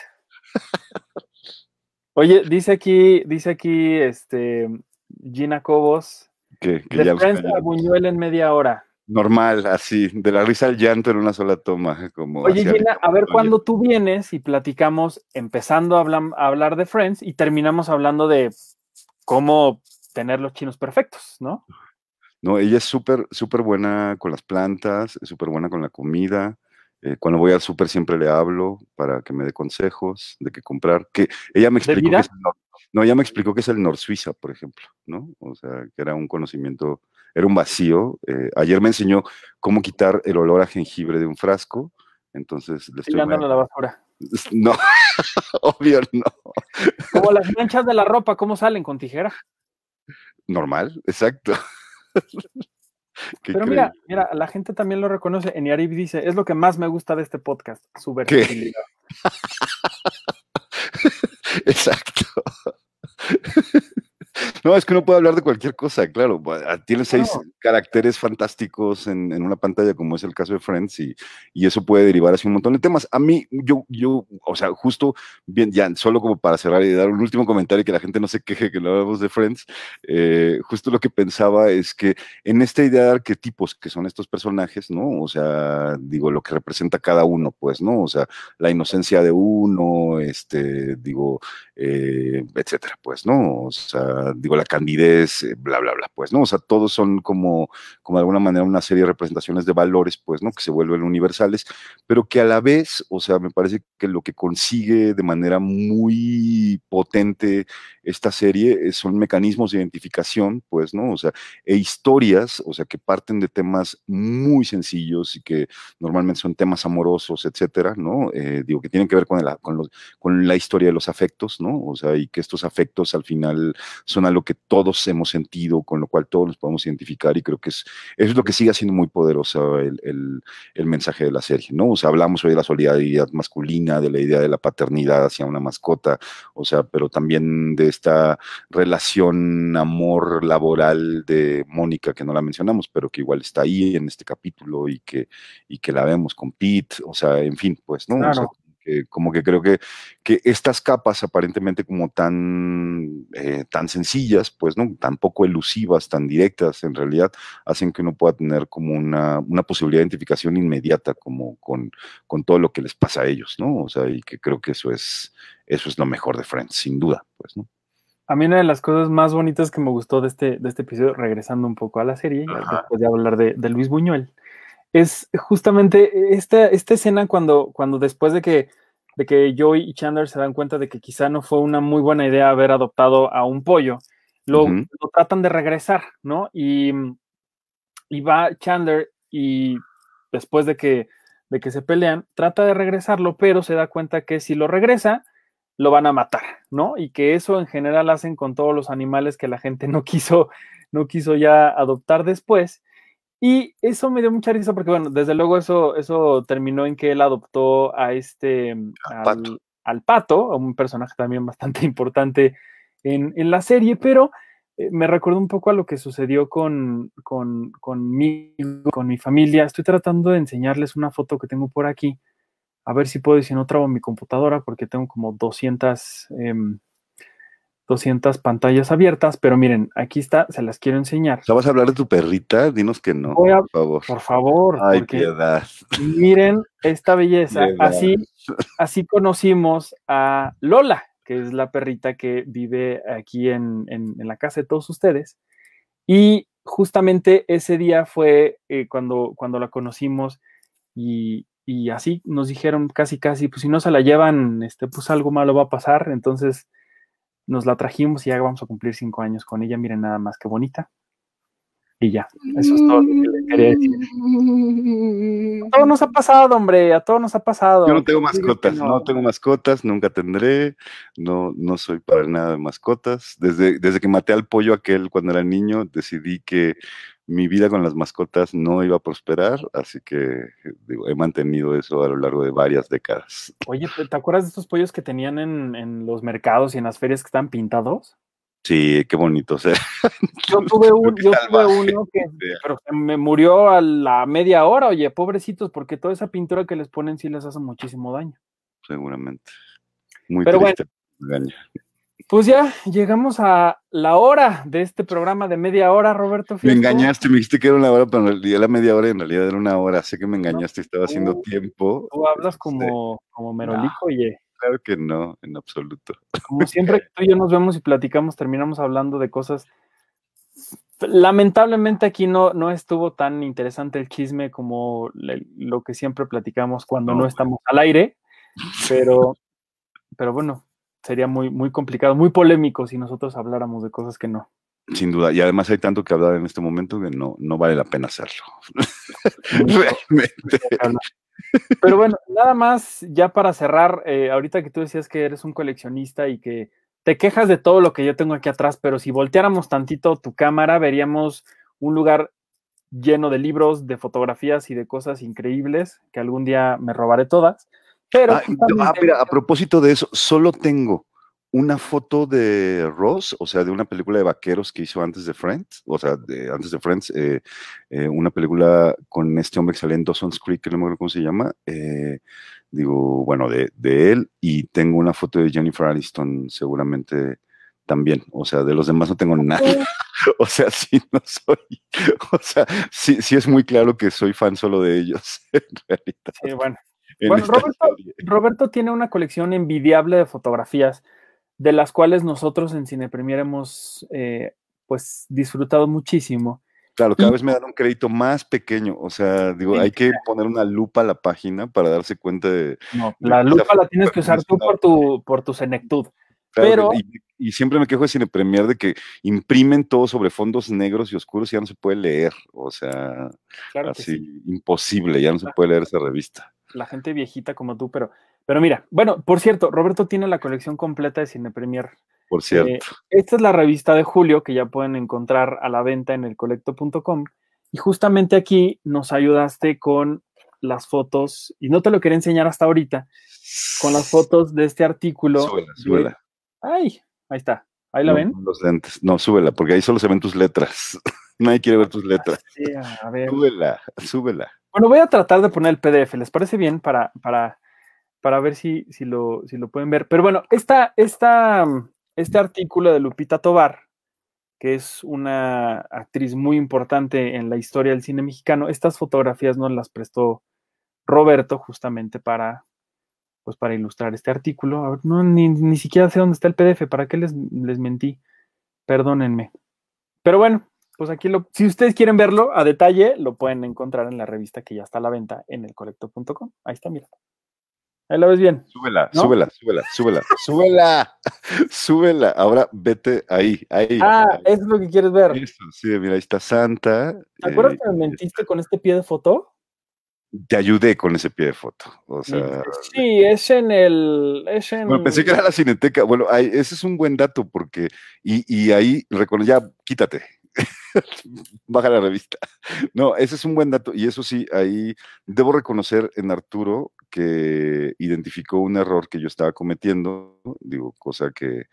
Oye, dice aquí, dice aquí, este, Gina Cobos. Que, Friends a Buñuel en media hora. Normal, así, de la risa al llanto en una sola toma. Como Oye, Gina, a ver cuándo tú vienes y platicamos, empezando a, a hablar de Friends y terminamos hablando de cómo tener los chinos perfectos, ¿no? No, ella es súper, súper buena con las plantas, súper buena con la comida. Eh, cuando voy al súper siempre le hablo para que me dé consejos de qué comprar. Que ella me explicó que es el Nord, no, ella me explicó que es el Nor Suiza, por ejemplo, ¿no? O sea, que era un conocimiento, era un vacío. Eh, ayer me enseñó cómo quitar el olor a jengibre de un frasco. Entonces le estoy. Tirándolo a la basura. <laughs> No, <laughs> obvio no. Como las manchas de la ropa, ¿cómo salen? ¿Con tijera? Normal, exacto. <laughs> <laughs> Pero mira, mira, la gente también lo reconoce. En Eniarib dice, es lo que más me gusta de este podcast, su versatilidad. <laughs> Exacto. <laughs> No, es que uno puede hablar de cualquier cosa, claro. Ah, tiene seis caracteres fantásticos en, en, una pantalla, como es el caso de Friends, y, y eso puede derivar hacia un montón de temas. A mí, yo, yo, o sea, justo, bien, ya, solo como para cerrar y dar un último comentario y que la gente no se queje que lo hablamos de Friends, eh, justo lo que pensaba es que en esta idea de arquetipos que son estos personajes, ¿no? O sea, digo, lo que representa cada uno, pues, ¿no? O sea, la inocencia de uno, este, digo, eh, etcétera, pues, ¿no? O sea, digo, la candidez, eh, bla, bla, bla, pues, ¿no? O sea, todos son como, como de alguna manera una serie de representaciones de valores, pues, ¿no? Que se vuelven universales, pero que a la vez, o sea, me parece que lo que consigue de manera muy potente esta serie eh, son mecanismos de identificación, pues, ¿no? O sea, e historias, o sea, que parten de temas muy sencillos y que normalmente son temas amorosos, etcétera, ¿no? Eh, digo, que tienen que ver con, la con, los, con la historia de los afectos, ¿no? O sea, y que estos afectos al final son son algo que todos hemos sentido, con lo cual todos nos podemos identificar y creo que es, es lo que sigue siendo muy poderoso el, el, mensaje de la Sergio, ¿no? O sea, hablamos hoy de la solidaridad masculina, de la idea de la paternidad hacia una mascota, o sea, pero también de esta relación amor laboral de Mónica, que no la mencionamos, pero que igual está ahí en este capítulo y que, y que la vemos con Pete, o sea, en fin, pues, ¿no? como que creo que, que, estas capas aparentemente como tan, eh, tan sencillas, pues, ¿no? Tan poco elusivas, tan directas, en realidad, hacen que uno pueda tener como una, posibilidad de identificación inmediata como con, todo lo que les pasa a ellos, ¿no? O sea, y que creo que eso es, eso es lo mejor de Friends, sin duda, pues, ¿no? A mí una de las cosas más bonitas que me gustó de este, de este episodio, regresando un poco a la serie, podía después de hablar de Luis Buñuel, es justamente esta, esta escena cuando, cuando después de que, de que Joey y Chandler se dan cuenta de que quizá no fue una muy buena idea haber adoptado a un pollo, lo, tratan de regresar, ¿no? Y, y va Chandler y después de que, de que se pelean, trata de regresarlo, pero se da cuenta que si lo regresa, lo van a matar, ¿no? Y que eso en general hacen con todos los animales que la gente no quiso, no quiso ya adoptar después. Y eso me dio mucha risa porque, bueno, desde luego eso, eso terminó en que él adoptó a este, mm, al, pato. al un personaje también bastante <laughs> importante en, la serie, pero eh, me recuerdo un poco a lo que sucedió con, con, con mi familia. Estoy tratando de enseñarles una foto que tengo por aquí, a ver si puedo, si no trabo mi computadora porque tengo como 200 200 pantallas abiertas, pero miren, aquí está, se las quiero enseñar. La vas a hablar de tu perrita? Dinos que no, por favor. Por favor. Ay, piedad. Miren esta belleza. Así, así conocimos a Lola, que es la perrita que vive aquí en, la casa de todos ustedes. Y justamente ese día fue eh, cuando, cuando la conocimos y, así nos dijeron casi, casi, pues si no se la llevan, este, pues algo malo va a pasar. Entonces nos la trajimos y ya vamos a cumplir cinco años con ella. Miren nada más que bonita. Y ya, eso es todo lo A nos ha pasado, hombre, a todo nos ha pasado. Yo no tengo mascotas, no. tengo mascotas, nunca tendré, no, no soy para nada de mascotas. Desde, desde que maté al pollo aquel cuando era niño, decidí que mi vida con las mascotas no iba a prosperar, así que he mantenido eso a lo largo de varias décadas. <laughs> Oye, ¿te acuerdas de estos pollos que tenían en, los mercados y en las ferias que están pintados? Sí, qué bonitos. <laughs> Yo tuve, uno, yo tuve uno que me murió a la media hora, oye, pobrecitos, porque toda esa pintura que les ponen sí les hace muchísimo daño. Seguramente. Muy pero triste. Pues ya llegamos a la hora de este programa de media hora, Roberto. Me engañaste, me dijiste que era una hora, pero en realidad la media hora en realidad era una hora. Sé que me engañaste, estaba haciendo tiempo. Tú hablas como, este, merolico, oye. claro que no, en absoluto. Como siempre que <laughs> tú y yo nos vemos y platicamos, terminamos hablando de cosas. Lamentablemente aquí no, no estuvo tan interesante el chisme como lo que siempre platicamos cuando no, no estamos al aire, pero, pero bueno, sería muy, muy complicado, muy polémico si nosotros habláramos de cosas que no. Sin duda, y además hay tanto que hablar en este momento que no, no vale la pena hacerlo. <laughs> Pero bueno, nada más ya para cerrar, eh, ahorita que tú decías que eres un coleccionista y que te quejas de todo lo que yo tengo aquí atrás, pero si volteáramos tantito tu cámara, veríamos un lugar lleno de libros, de fotografías y de cosas increíbles que algún día me robaré todas. Pero ah, ah, a propósito de eso, solo tengo una foto de Ross, o sea, de una película de vaqueros que hizo antes de Friends, o sea, antes de Friends, eh, eh, una película con este hombre excelente, sale en Creek, que no me acuerdo cómo se llama, eh, digo, bueno, de, él, y tengo una foto de Jennifer Aniston seguramente también, o sea, de los demás no tengo nada, <laughs> o sea, sí, no soy, <laughs> o sea, sí, sí es muy claro que soy fan solo de ellos, <laughs> en realidad. Sí, bueno, bueno, <laughs> Roberto, tiene una colección envidiable de fotografías, de las cuales nosotros en Cine hemos eh, pues disfrutado muchísimo. Claro, cada vez me dan un crédito más pequeño. O sea, digo, hay que poner una lupa a la página para darse cuenta de. No, la lupa la tienes que usar tú por tu, por tu senectud. pero, y, siempre me quejo de Cine Premier de que imprimen todo sobre fondos negros y oscuros y ya no se puede leer. O sea, imposible, ya no se ah. puede leer esa revista la gente viejita como tú, pero, pero mira, bueno, por cierto, Roberto tiene la colección completa de Cine Premier. Por cierto. Eh, esta es la revista de julio que ya pueden encontrar a la venta en el colecto.com. Y justamente aquí nos ayudaste con las fotos, y no te lo quería enseñar hasta ahorita, con las fotos de este artículo. Súbela, súbela. Ay, ahí está. ¿Ahí la ven? Los lentes. No, súbela, porque ahí solo se ven tus letras. <laughs> Nadie quiere ver tus letras. Sí, a ver. Súbela, súbela. Bueno, voy a tratar de poner el PDF, ¿les parece bien? Para, para, para ver si, si, lo, si lo pueden ver. Pero bueno, esta, este artículo de Lupita Tobar, que es una actriz muy importante en la historia del cine mexicano, estas fotografías nos las prestó Roberto justamente para, pues para ilustrar este artículo. A ver, no, ni, siquiera sé dónde está el PDF, ¿para qué les, les mentí? Perdónenme. Pero bueno, pues aquí lo, si ustedes quieren verlo a detalle, lo pueden encontrar en la revista que ya está a la venta en elcolecto.com. Ahí está, mira. Ahí la ves bien. Súbela, súbela, súbela, súbela, <laughs> súbela, súbela. Ahora vete ahí, ahí. Ah, eso es lo que quieres ver. Eso, sí, mira, ahí está Santa. ¿Te acuerdas que eh, me mentiste con este pie de foto? Te ayudé con ese pie de foto. O sea, sí, es en el. Es Bueno, pensé que era la cineteca. Bueno, ese es un buen dato porque. Y, y ahí, ya, quítate, <laughs> baja la revista. No, ese es un buen dato. Y eso sí, ahí debo reconocer en Arturo que identificó un error que yo estaba cometiendo, digo, cosa que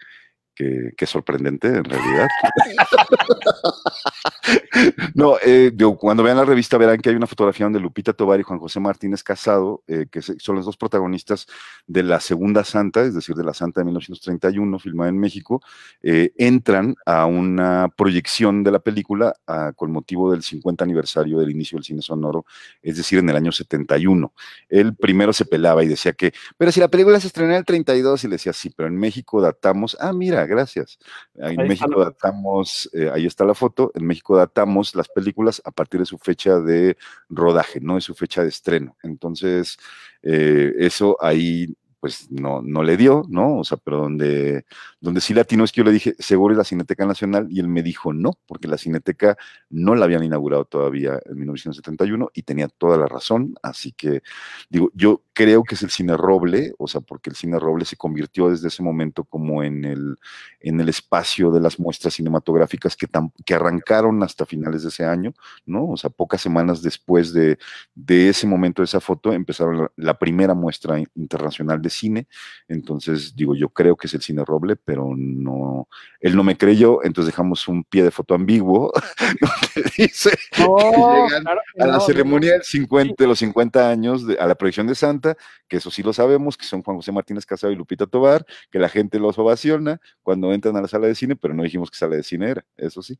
que, sorprendente en realidad. <laughs> <laughs> no, eh, cuando vean la revista verán que hay una fotografía donde Lupita Tovar y Juan José Martínez Casado, eh, que son los dos protagonistas de la Segunda Santa, es decir, de la Santa de 1931, filmada en México, eh, entran a una proyección de la película ah, con motivo del 50 aniversario del inicio del cine sonoro, es decir, en el año 71. Él primero se pelaba y decía que, pero si la película se estrenó en el 32, y le decía, sí, pero en México datamos, ah, mira, gracias. En México datamos, eh, ahí está la foto, en México datamos las películas a partir de su fecha de rodaje, no de su fecha de estreno. Entonces, eh, eso ahí pues no, no le dio, ¿no? O sea, pero donde, donde sí latino es que yo le dije, seguro es la Cineteca Nacional, y él me dijo no, porque la Cineteca no la habían inaugurado todavía en 1971 y tenía toda la razón, así que digo, yo creo que es el Cine Roble, o sea, porque el Cine Roble se convirtió desde ese momento como en el, en el espacio de las muestras cinematográficas que, que arrancaron hasta finales de ese año, ¿no? O sea, pocas semanas después de, de ese momento, de esa foto, empezaron la, la primera muestra internacional de cine. Entonces, digo, yo creo que es el cine Roble, pero no, él no me creyó, entonces dejamos un pie de foto ambiguo <laughs> <laughs> a la ceremonia del 50, de los 50 años, a la proyección de Santa, que eso sí lo sabemos, que son Juan José Martínez Casado y Lupita Tobar, que la gente los ovaciona cuando entran a la sala de cine, pero no dijimos que sala de cine era, eso sí.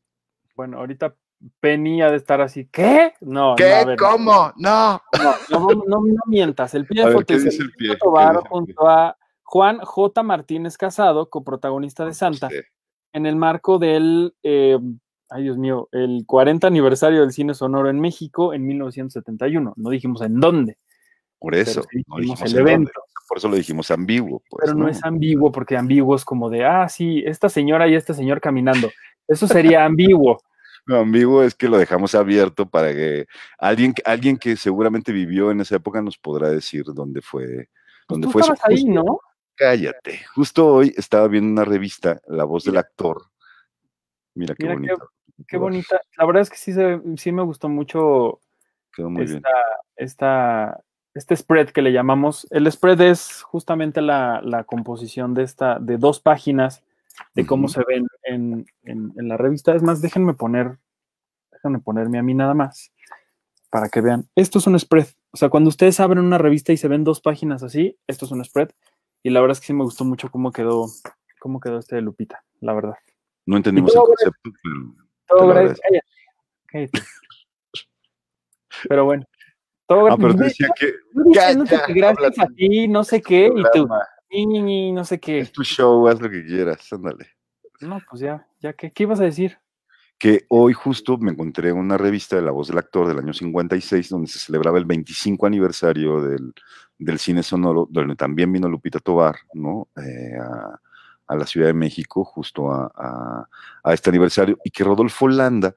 Bueno, ahorita venía de estar así, ¿qué? No, ¿Qué? ¿Cómo? No. No, no, mientas. El pie de va junto a Juan J. Martínez Casado, coprotagonista de Santa, en el marco del, eh, ay Dios mío, el 40 aniversario del cine sonoro en México en 1971. No dijimos en dónde. Por eso, no dijimos el evento. Por eso lo dijimos ambiguo. Pues, pero no es ambiguo, porque ambiguo es como de, ah, sí, esta señora y este señor caminando. Eso sería <laughs> ambiguo. Amigo, es que lo dejamos abierto para que alguien, alguien que seguramente vivió en esa época nos podrá decir dónde fue. Pues dónde fue ahí, ¿no? Cállate. Justo hoy estaba viendo una revista, La Voz del Actor. Mira qué bonita. Qué, bonita. La verdad es que sí, se, sí me gustó mucho este spread que le llamamos. El spread es justamente la, la composición de, esta, de dos páginas de cómo se ven en, la revista. Es más, déjenme poner, déjenme ponerme a mí nada más para que vean. Esto es un spread. O sea, cuando ustedes abren una revista y se ven dos páginas así, esto es un spread. Y la verdad es que sí me gustó mucho cómo quedó, cómo quedó este de Lupita, la verdad. No entendimos el concepto, pero. Pero bueno. Todo ah, gracias a ti, no sé qué. Y tú, y no sé qué. Es tu show, haz lo que quieras, ándale. No, pues ya, ya que, ¿qué ibas a decir? Que hoy justo me encontré en una revista de La Voz del Actor del año 56, donde se celebraba el 25 aniversario del, del cine sonoro, donde también vino Lupita Tobar, ¿no? Eh, a, la Ciudad de México, justo a, este aniversario, y que Rodolfo Landa,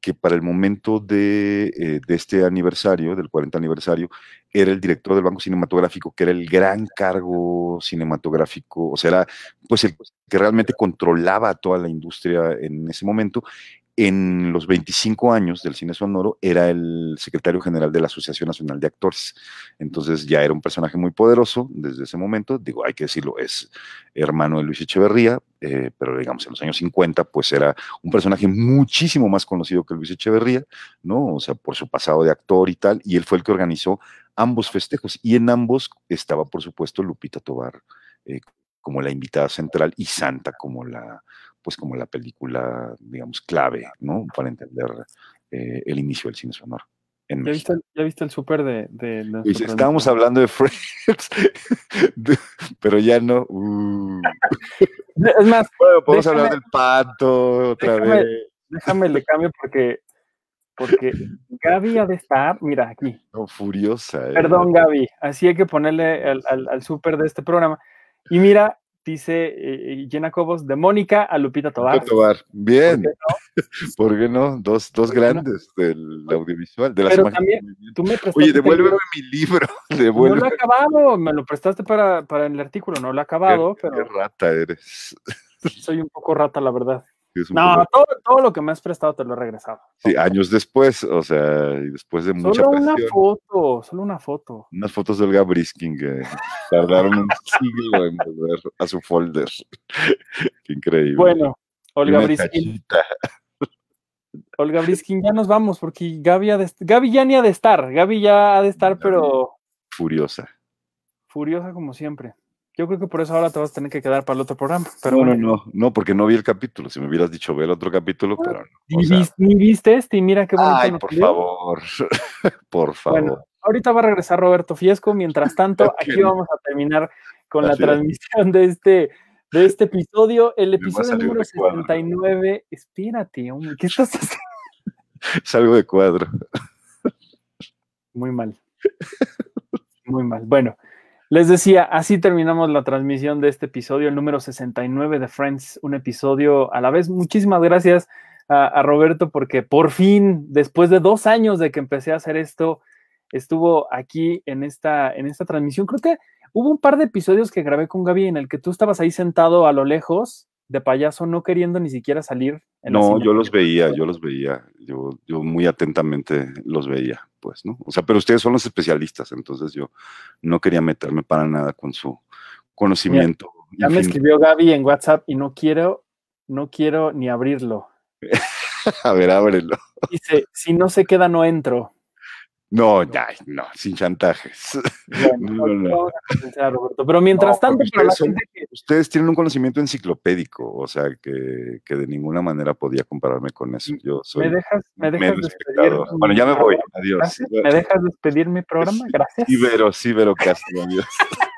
que para el momento de, eh, de, este aniversario, del 40 aniversario, era el director del Banco Cinematográfico, que era el gran cargo cinematográfico, o sea, era pues el que realmente controlaba toda la industria en ese momento. En los 25 años del cine sonoro era el secretario general de la Asociación Nacional de Actores. Entonces ya era un personaje muy poderoso desde ese momento. Digo, hay que decirlo, es hermano de Luis Echeverría, eh, pero digamos en los años 50, pues era un personaje muchísimo más conocido que Luis Echeverría, ¿no? O sea, por su pasado de actor y tal, y él fue el que organizó ambos festejos. Y en ambos estaba, por supuesto, Lupita Tobar eh, como la invitada central y Santa como la, pues como la película, digamos, clave, ¿no? Para entender eh, el inicio del cine sonoro. En ¿Ya, viste el, ¿Ya, el, super de, de pues, Estábamos hablando de Friends, <laughs> pero ya no. Uh. Es más, podemos hablar del pato otra vez. Déjame le cambio porque porque Gaby ha de estar, mira, aquí. No, furiosa. ¿eh? Perdón, Gaby, así hay que ponerle al, al, súper de este programa. Y mira, dice eh, eh, Cobos, de Mónica a Lupita Tobar. Lupita Tobar, bien. ¿Por qué no? <laughs> Dos, grandes del audiovisual, de la semana. tú me prestaste Oye, devuélveme mi libro. <laughs> No lo he acabado, me lo prestaste para, el artículo, no lo he acabado. pero qué rata eres. Soy un poco rata, la verdad no, todo, lo que me has prestado te lo he regresado. Sí, años después, o sea, y después de mucha Solo una foto, solo una foto. Unas fotos de Olga Briskin que tardaron un <laughs> siglo en volver a su folder. <laughs> Qué increíble. Bueno, Olga Briskin. <laughs> Olga Briskin, ya nos vamos, porque Gaby, ya ni ha de estar. Gaby ya ha de estar, pero. Furiosa. Furiosa como siempre. Yo creo que por eso ahora te vas a tener que quedar para el otro programa. no, no, no, porque no vi el capítulo. Si me hubieras dicho ve el otro capítulo, ah, pero no. Ni, viste este y mira qué bonito. Ay, por favor, <laughs> por favor. Bueno, ahorita va a regresar Roberto Fiesco. Mientras tanto, <laughs> aquí vamos a terminar con la transmisión de este, de este episodio, el episodio número 69. Espérate, hombre, ¿qué estás haciendo? Salgo <laughs> de cuadro. Muy mal. Muy mal. Bueno. Les decía, así terminamos la transmisión de este episodio, el número 69 de Friends, un episodio a la vez. Muchísimas gracias a, Roberto porque por fin, después de dos años de que empecé a hacer esto, estuvo aquí en esta, en esta transmisión. Creo que hubo un par de episodios que grabé con Gaby en el que tú estabas ahí sentado a lo lejos de payaso no queriendo ni siquiera salir. no, yo los veía, yo los veía, yo, yo muy atentamente los veía, pues, ¿no? O sea, pero ustedes son los especialistas, entonces yo no quería meterme para nada con su conocimiento. ya me escribió Gaby en WhatsApp y no quiero, no quiero ni abrirlo. <laughs> a ver, ábrelo. Dice, si no se queda, no entro. No, ya, no, sin chantajes. Pero mientras tanto, ustedes, tienen un conocimiento enciclopédico, o sea, que, que, de ninguna manera podía compararme con eso. Yo soy ¿Me dejas, despedir? Bueno, ya me voy, adiós. ¿Me dejas despedir mi programa? Gracias. Ibero, Ibero Castro, adiós. <laughs>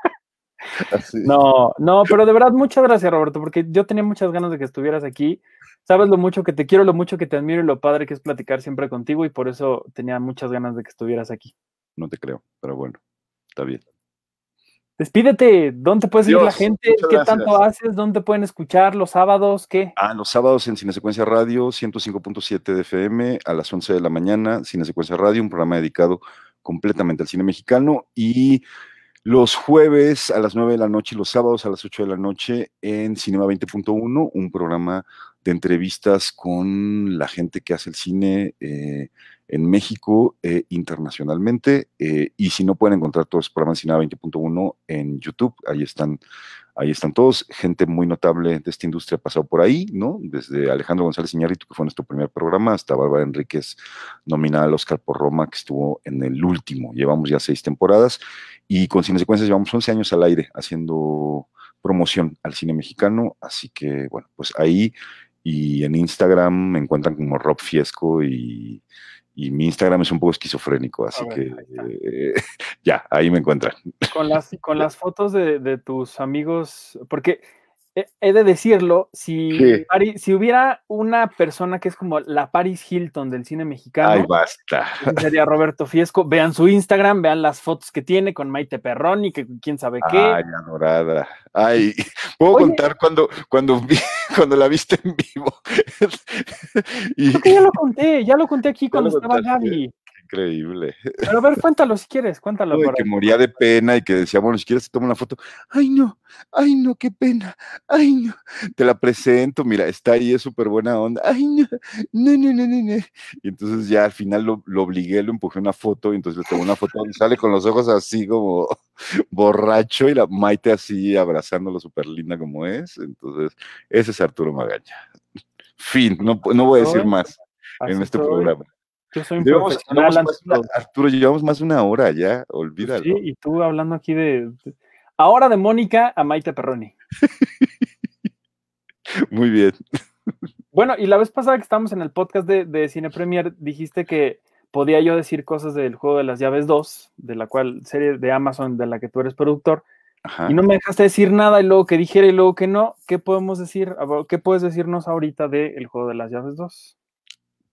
No, no, pero de verdad, muchas gracias, Roberto, porque yo tenía muchas ganas de que estuvieras aquí. Sabes lo mucho que te quiero, lo mucho que te admiro y lo padre que es platicar siempre contigo, y por eso tenía muchas ganas de que estuvieras aquí. No te creo, pero bueno, está bien. Despídete, ¿dónde puedes ir la gente? ¿Qué tanto haces? ¿Dónde pueden escuchar? ¿Los sábados? ¿Qué? Ah, los sábados en Cinesecuencia Radio, 105.7 de FM, a las 11 de la mañana, Cine Secuencia Radio, un programa dedicado completamente al cine mexicano y los jueves a las 9 de la noche y los sábados a las 8 de la noche en Cinema 20.1, un programa de entrevistas con la gente que hace el cine eh, en México e internacionalmente. Eh, y si no pueden encontrar todos los programas de Cinema 20.1 en YouTube, ahí están Ahí están todos, gente muy notable de esta industria ha pasado por ahí, ¿no? Desde Alejandro González Iñárritu, que fue nuestro primer programa, hasta Bárbara Enríquez, nominada al Oscar por Roma, que estuvo en el último. Llevamos ya seis temporadas y con Cine Secuencias llevamos 11 años al aire haciendo promoción al cine mexicano. Así que, bueno, pues ahí y en Instagram me encuentran como Rob Fiesco y, y mi Instagram es un poco esquizofrénico, así que eh, <laughs> ya, ahí me encuentran. Con las, con <laughs> las fotos de, de, tus amigos, porque he de decirlo, si, si hubiera una persona que es como la Paris Hilton del cine mexicano, basta. sería Roberto Fiesco. Vean su Instagram, vean las fotos que tiene con Maite Perroni, que quién sabe qué. Ay, adorada. Ay, puedo contar cuando, cuando, <laughs> cuando la viste en vivo. <laughs> ya lo conté, ya lo conté aquí <laughs> cuando estaba Gaby increíble. Pero a ver, cuéntalo si quieres, cuéntalo. que moría de pena y que decía, bueno, si quieres te tomo una foto. Ay, no, ay, no, qué pena, ay, no. Te la presento, mira, está ahí, es súper buena onda. Ay, no, no, no, no, no, Y entonces ya al final lo, obligué, lo empujé una foto y entonces le tomo una foto y sale con los ojos así como <laughs> borracho y la Maite así abrazándolo súper linda como es. Entonces, ese es Arturo Magaña. Fin, no, no voy a decir más en este programa. Yo soy un profesional. Arturo, llevamos más de una hora ya, pues olvídalo. Sí, y tú hablando aquí de. ahora de Mónica a Maite Perroni. <laughs> Muy bien. Bueno, y la vez pasada que estábamos en el podcast de, de, Cine Premier, dijiste que podía yo decir cosas del juego de las llaves 2, de la cual serie de Amazon de la que tú eres productor, y no me dejaste decir nada, y luego que dijera y luego que no, ¿qué podemos decir? ¿Qué puedes decirnos ahorita del el juego de las llaves 2?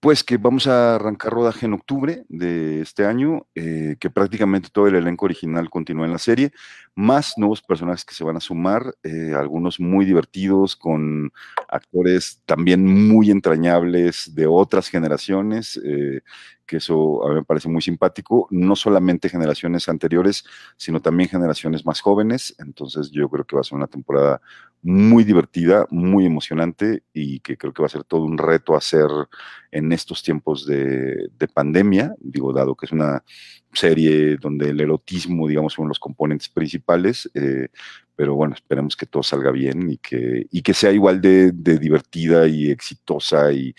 Pues que vamos a arrancar rodaje en octubre de este año, eh, que prácticamente todo el elenco original continúa en la serie, más nuevos personajes que se van a sumar, eh, algunos muy divertidos, con actores también muy entrañables de otras generaciones, eh, que eso a mí me parece muy simpático, no solamente generaciones anteriores, sino también generaciones más jóvenes, entonces yo creo que va a ser una temporada muy divertida, muy emocionante y que creo que va a ser todo un reto hacer en estos tiempos de, pandemia, digo, dado que es una serie donde el erotismo, digamos, son los componentes principales, eh, pero bueno, esperemos que todo salga bien y que, y que sea igual de, divertida y exitosa y,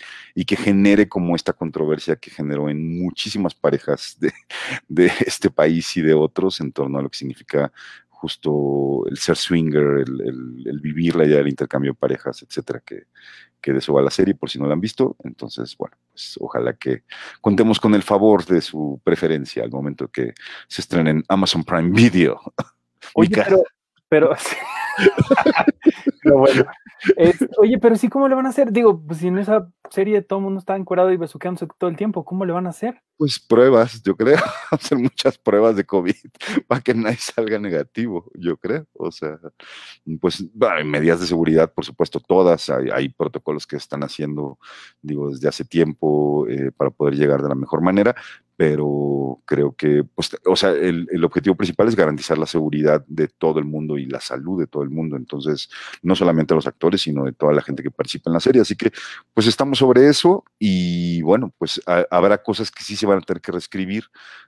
que genere como esta controversia que generó en muchísimas parejas <laughs> de, este país y de otros en torno a lo que significa justo el ser swinger, el, el vivir la idea del intercambio de parejas, etcétera, que, que de eso va la serie, por si no la han visto. Entonces, bueno, pues ojalá que contemos con el favor de su preferencia al momento que se estrene en Amazon Prime Video. <laughs> Oye, pero <laughs> Pero, bueno. oye, pero sí, ¿cómo le van a hacer? Digo, pues si en esa serie todo el mundo está encuerado y besuqueándose todo el tiempo, ¿cómo le van a hacer? Pues pruebas, yo creo. <laughs> Hacer muchas pruebas de COVID <laughs> para que nadie salga negativo, yo creo. O sea, pues hay medidas de seguridad, por supuesto, todas. Hay, protocolos que están haciendo, digo, desde hace tiempo eh, para poder llegar de la mejor manera pero creo que, pues, o sea, el, objetivo principal es garantizar la seguridad de todo el mundo y la salud de todo el mundo, entonces, no solamente los actores, sino de toda la gente que participa en la serie, así que, pues estamos sobre eso y bueno, pues habrá cosas que sí se van a tener que reescribir,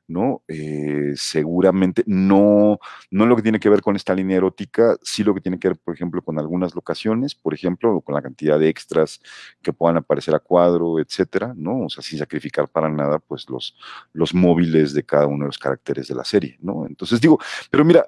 ¿no? Eh, seguramente no, no lo que tiene que ver con esta línea erótica, sí lo que tiene que ver, por ejemplo, con algunas locaciones, por ejemplo, o con la cantidad de extras que puedan aparecer a cuadro, etcétera, ¿no? O sea, sin sacrificar para nada, pues los los móviles de cada uno de los caracteres de la serie, ¿no? Entonces digo, pero mira,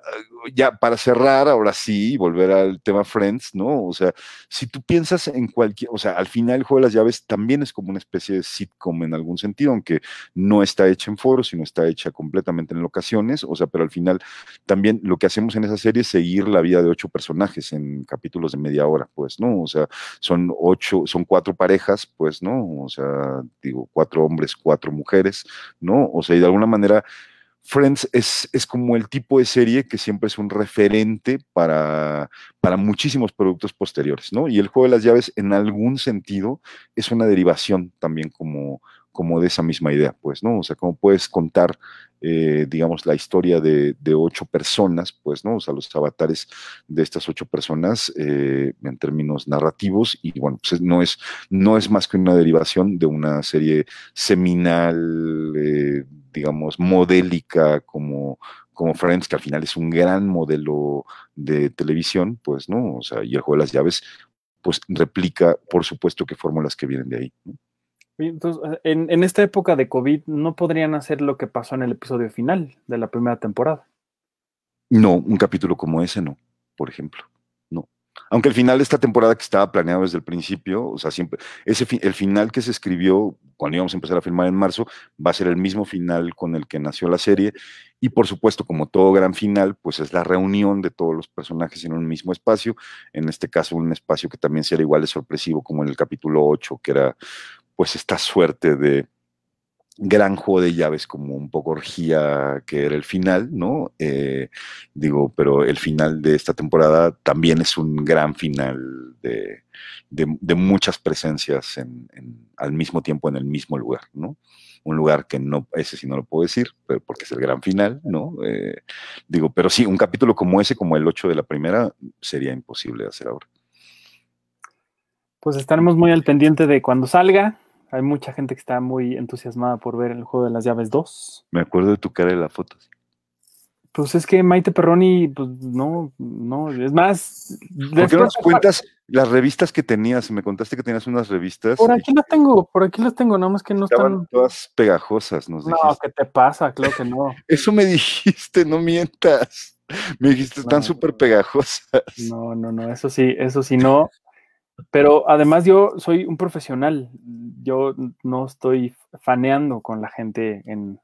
ya para cerrar, ahora sí, volver al tema Friends, ¿no? O sea, si tú piensas en cualquier, o sea, al final el juego de las llaves también es como una especie de sitcom en algún sentido, aunque no está hecha en foros, sino está hecha completamente en locaciones, o sea, pero al final también lo que hacemos en esa serie es seguir la vida de ocho personajes en capítulos de media hora, pues, ¿no? O sea, son ocho, son cuatro parejas, pues, ¿no? O sea, digo, cuatro hombres, cuatro mujeres, ¿no? O sea, y de alguna manera, Friends es, es, como el tipo de serie que siempre es un referente para, para muchísimos productos posteriores, ¿no? Y el juego de las llaves, en algún sentido, es una derivación también como, como de esa misma idea, pues, ¿no? O sea, cómo puedes contar, eh, digamos, la historia de, ocho personas, pues, ¿no? O sea, los avatares de estas ocho personas eh, en términos narrativos y, bueno, pues no es, no es más que una derivación de una serie seminal, eh, digamos, modélica como, como Friends, que al final es un gran modelo de televisión, pues, ¿no? O sea, y el juego de las llaves, pues replica, por supuesto, que fórmulas que vienen de ahí. ¿no? Entonces, eh, en, esta época de COVID no podrían hacer lo que pasó en el episodio final de la primera temporada. No, un capítulo como ese no, por ejemplo. No. Aunque el final de esta temporada que estaba planeado desde el principio, o sea, siempre, ese el final que se escribió cuando íbamos a empezar a filmar en marzo, va a ser el mismo final con el que nació la serie. Y por supuesto, como todo gran final, pues es la reunión de todos los personajes en un mismo espacio. En este caso, un espacio que también será igual de sorpresivo como en el capítulo 8, que era pues esta suerte de gran juego de llaves como un poco orgía que era el final, ¿no? Eh, digo, pero el final de esta temporada también es un gran final de, de, muchas presencias en, al mismo tiempo en el mismo lugar, ¿no? Un lugar que no, ese sí no lo puedo decir, pero porque es el gran final, ¿no? Eh, digo, pero sí, un capítulo como ese, como el 8 de la primera, sería imposible de hacer ahora. Pues estaremos muy al pendiente de cuando salga, hay mucha gente que está muy entusiasmada por ver el juego de las llaves 2. Me acuerdo de tu cara en la foto. Pues es que Maite Perroni, pues no, no, es más. ¿Por qué no nos cuentas las revistas que tenías? Me contaste que tenías unas revistas. Por aquí las tengo, por aquí las tengo, nada más que no están. Todas pegajosas, nos dijiste. No, ¿qué te pasa? Claro que no. <laughs> Eso me dijiste, no mientas. Me dijiste, están súper pegajosas. No, no, no, eso sí, eso sí no. Pero además yo soy un profesional, yo no estoy faneando con la gente en,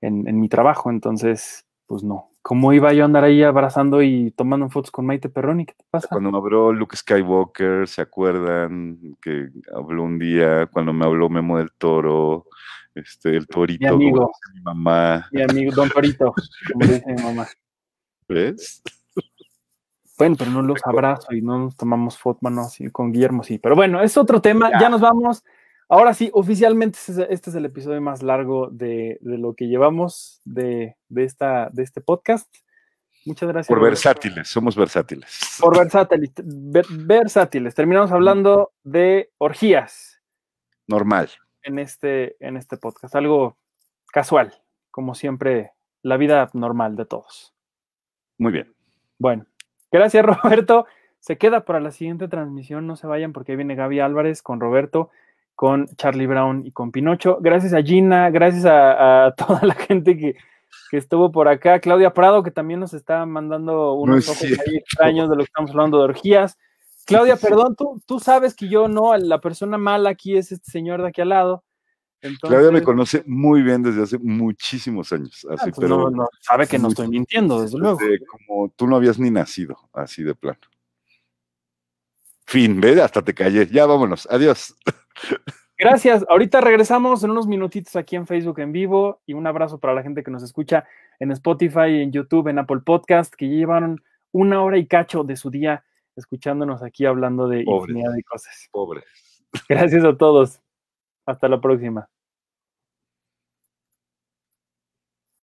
en, mi trabajo, entonces, pues no. ¿Cómo iba yo a andar ahí abrazando y tomando fotos con Maite Perroni? ¿Qué te pasa? Cuando me habló Luke Skywalker, ¿se acuerdan? Que habló un día, cuando me habló Memo del Toro, este, el Torito, mi amigo, mi mamá. Mi amigo, Don Torito, como dice mi mamá. <laughs> ¿Ves? Bueno, pero no los abrazo y no nos tomamos foto con Guillermo sí. Pero bueno, es otro tema, ya, nos vamos. Ahora sí, oficialmente este es este el episodio más largo de, lo que llevamos de, esta, de este podcast. Muchas gracias. Por versátiles, somos versátiles. Por versátiles, versátiles. Terminamos mm. hablando de orgías. Normal. En este, en este podcast, algo casual, como siempre, la vida normal de todos. Muy bien. Bueno, Gracias, <laughs> Roberto. Se queda para la siguiente transmisión. No se vayan porque viene Gaby Álvarez con Roberto, con Charlie Brown y con Pinocho. Gracias a Gina, gracias a, <laughs> toda la gente que, estuvo por acá. Claudia Prado, que también nos está mandando unos extraños de lo que estamos hablando de orgías. Claudia, <laughs> perdón, tú, tú sabes que yo no, la persona mala aquí es este señor de aquí al lado. Claudia me conoce muy bien desde hace muchísimos años, ah, así, pues pero sabe que no estoy mintiendo, desde, luego. Este, como tú no habías ni nacido, así de plano. Fin, ve, hasta te callé. Ya vámonos, adiós. Gracias, ahorita regresamos en unos minutitos aquí en Facebook en vivo y un abrazo para la gente que nos escucha en Spotify, en YouTube, en Apple Podcast, que llevaron una hora y cacho de su día escuchándonos aquí hablando de infinidad de cosas. Pobres. Gracias a todos. Hasta la próxima.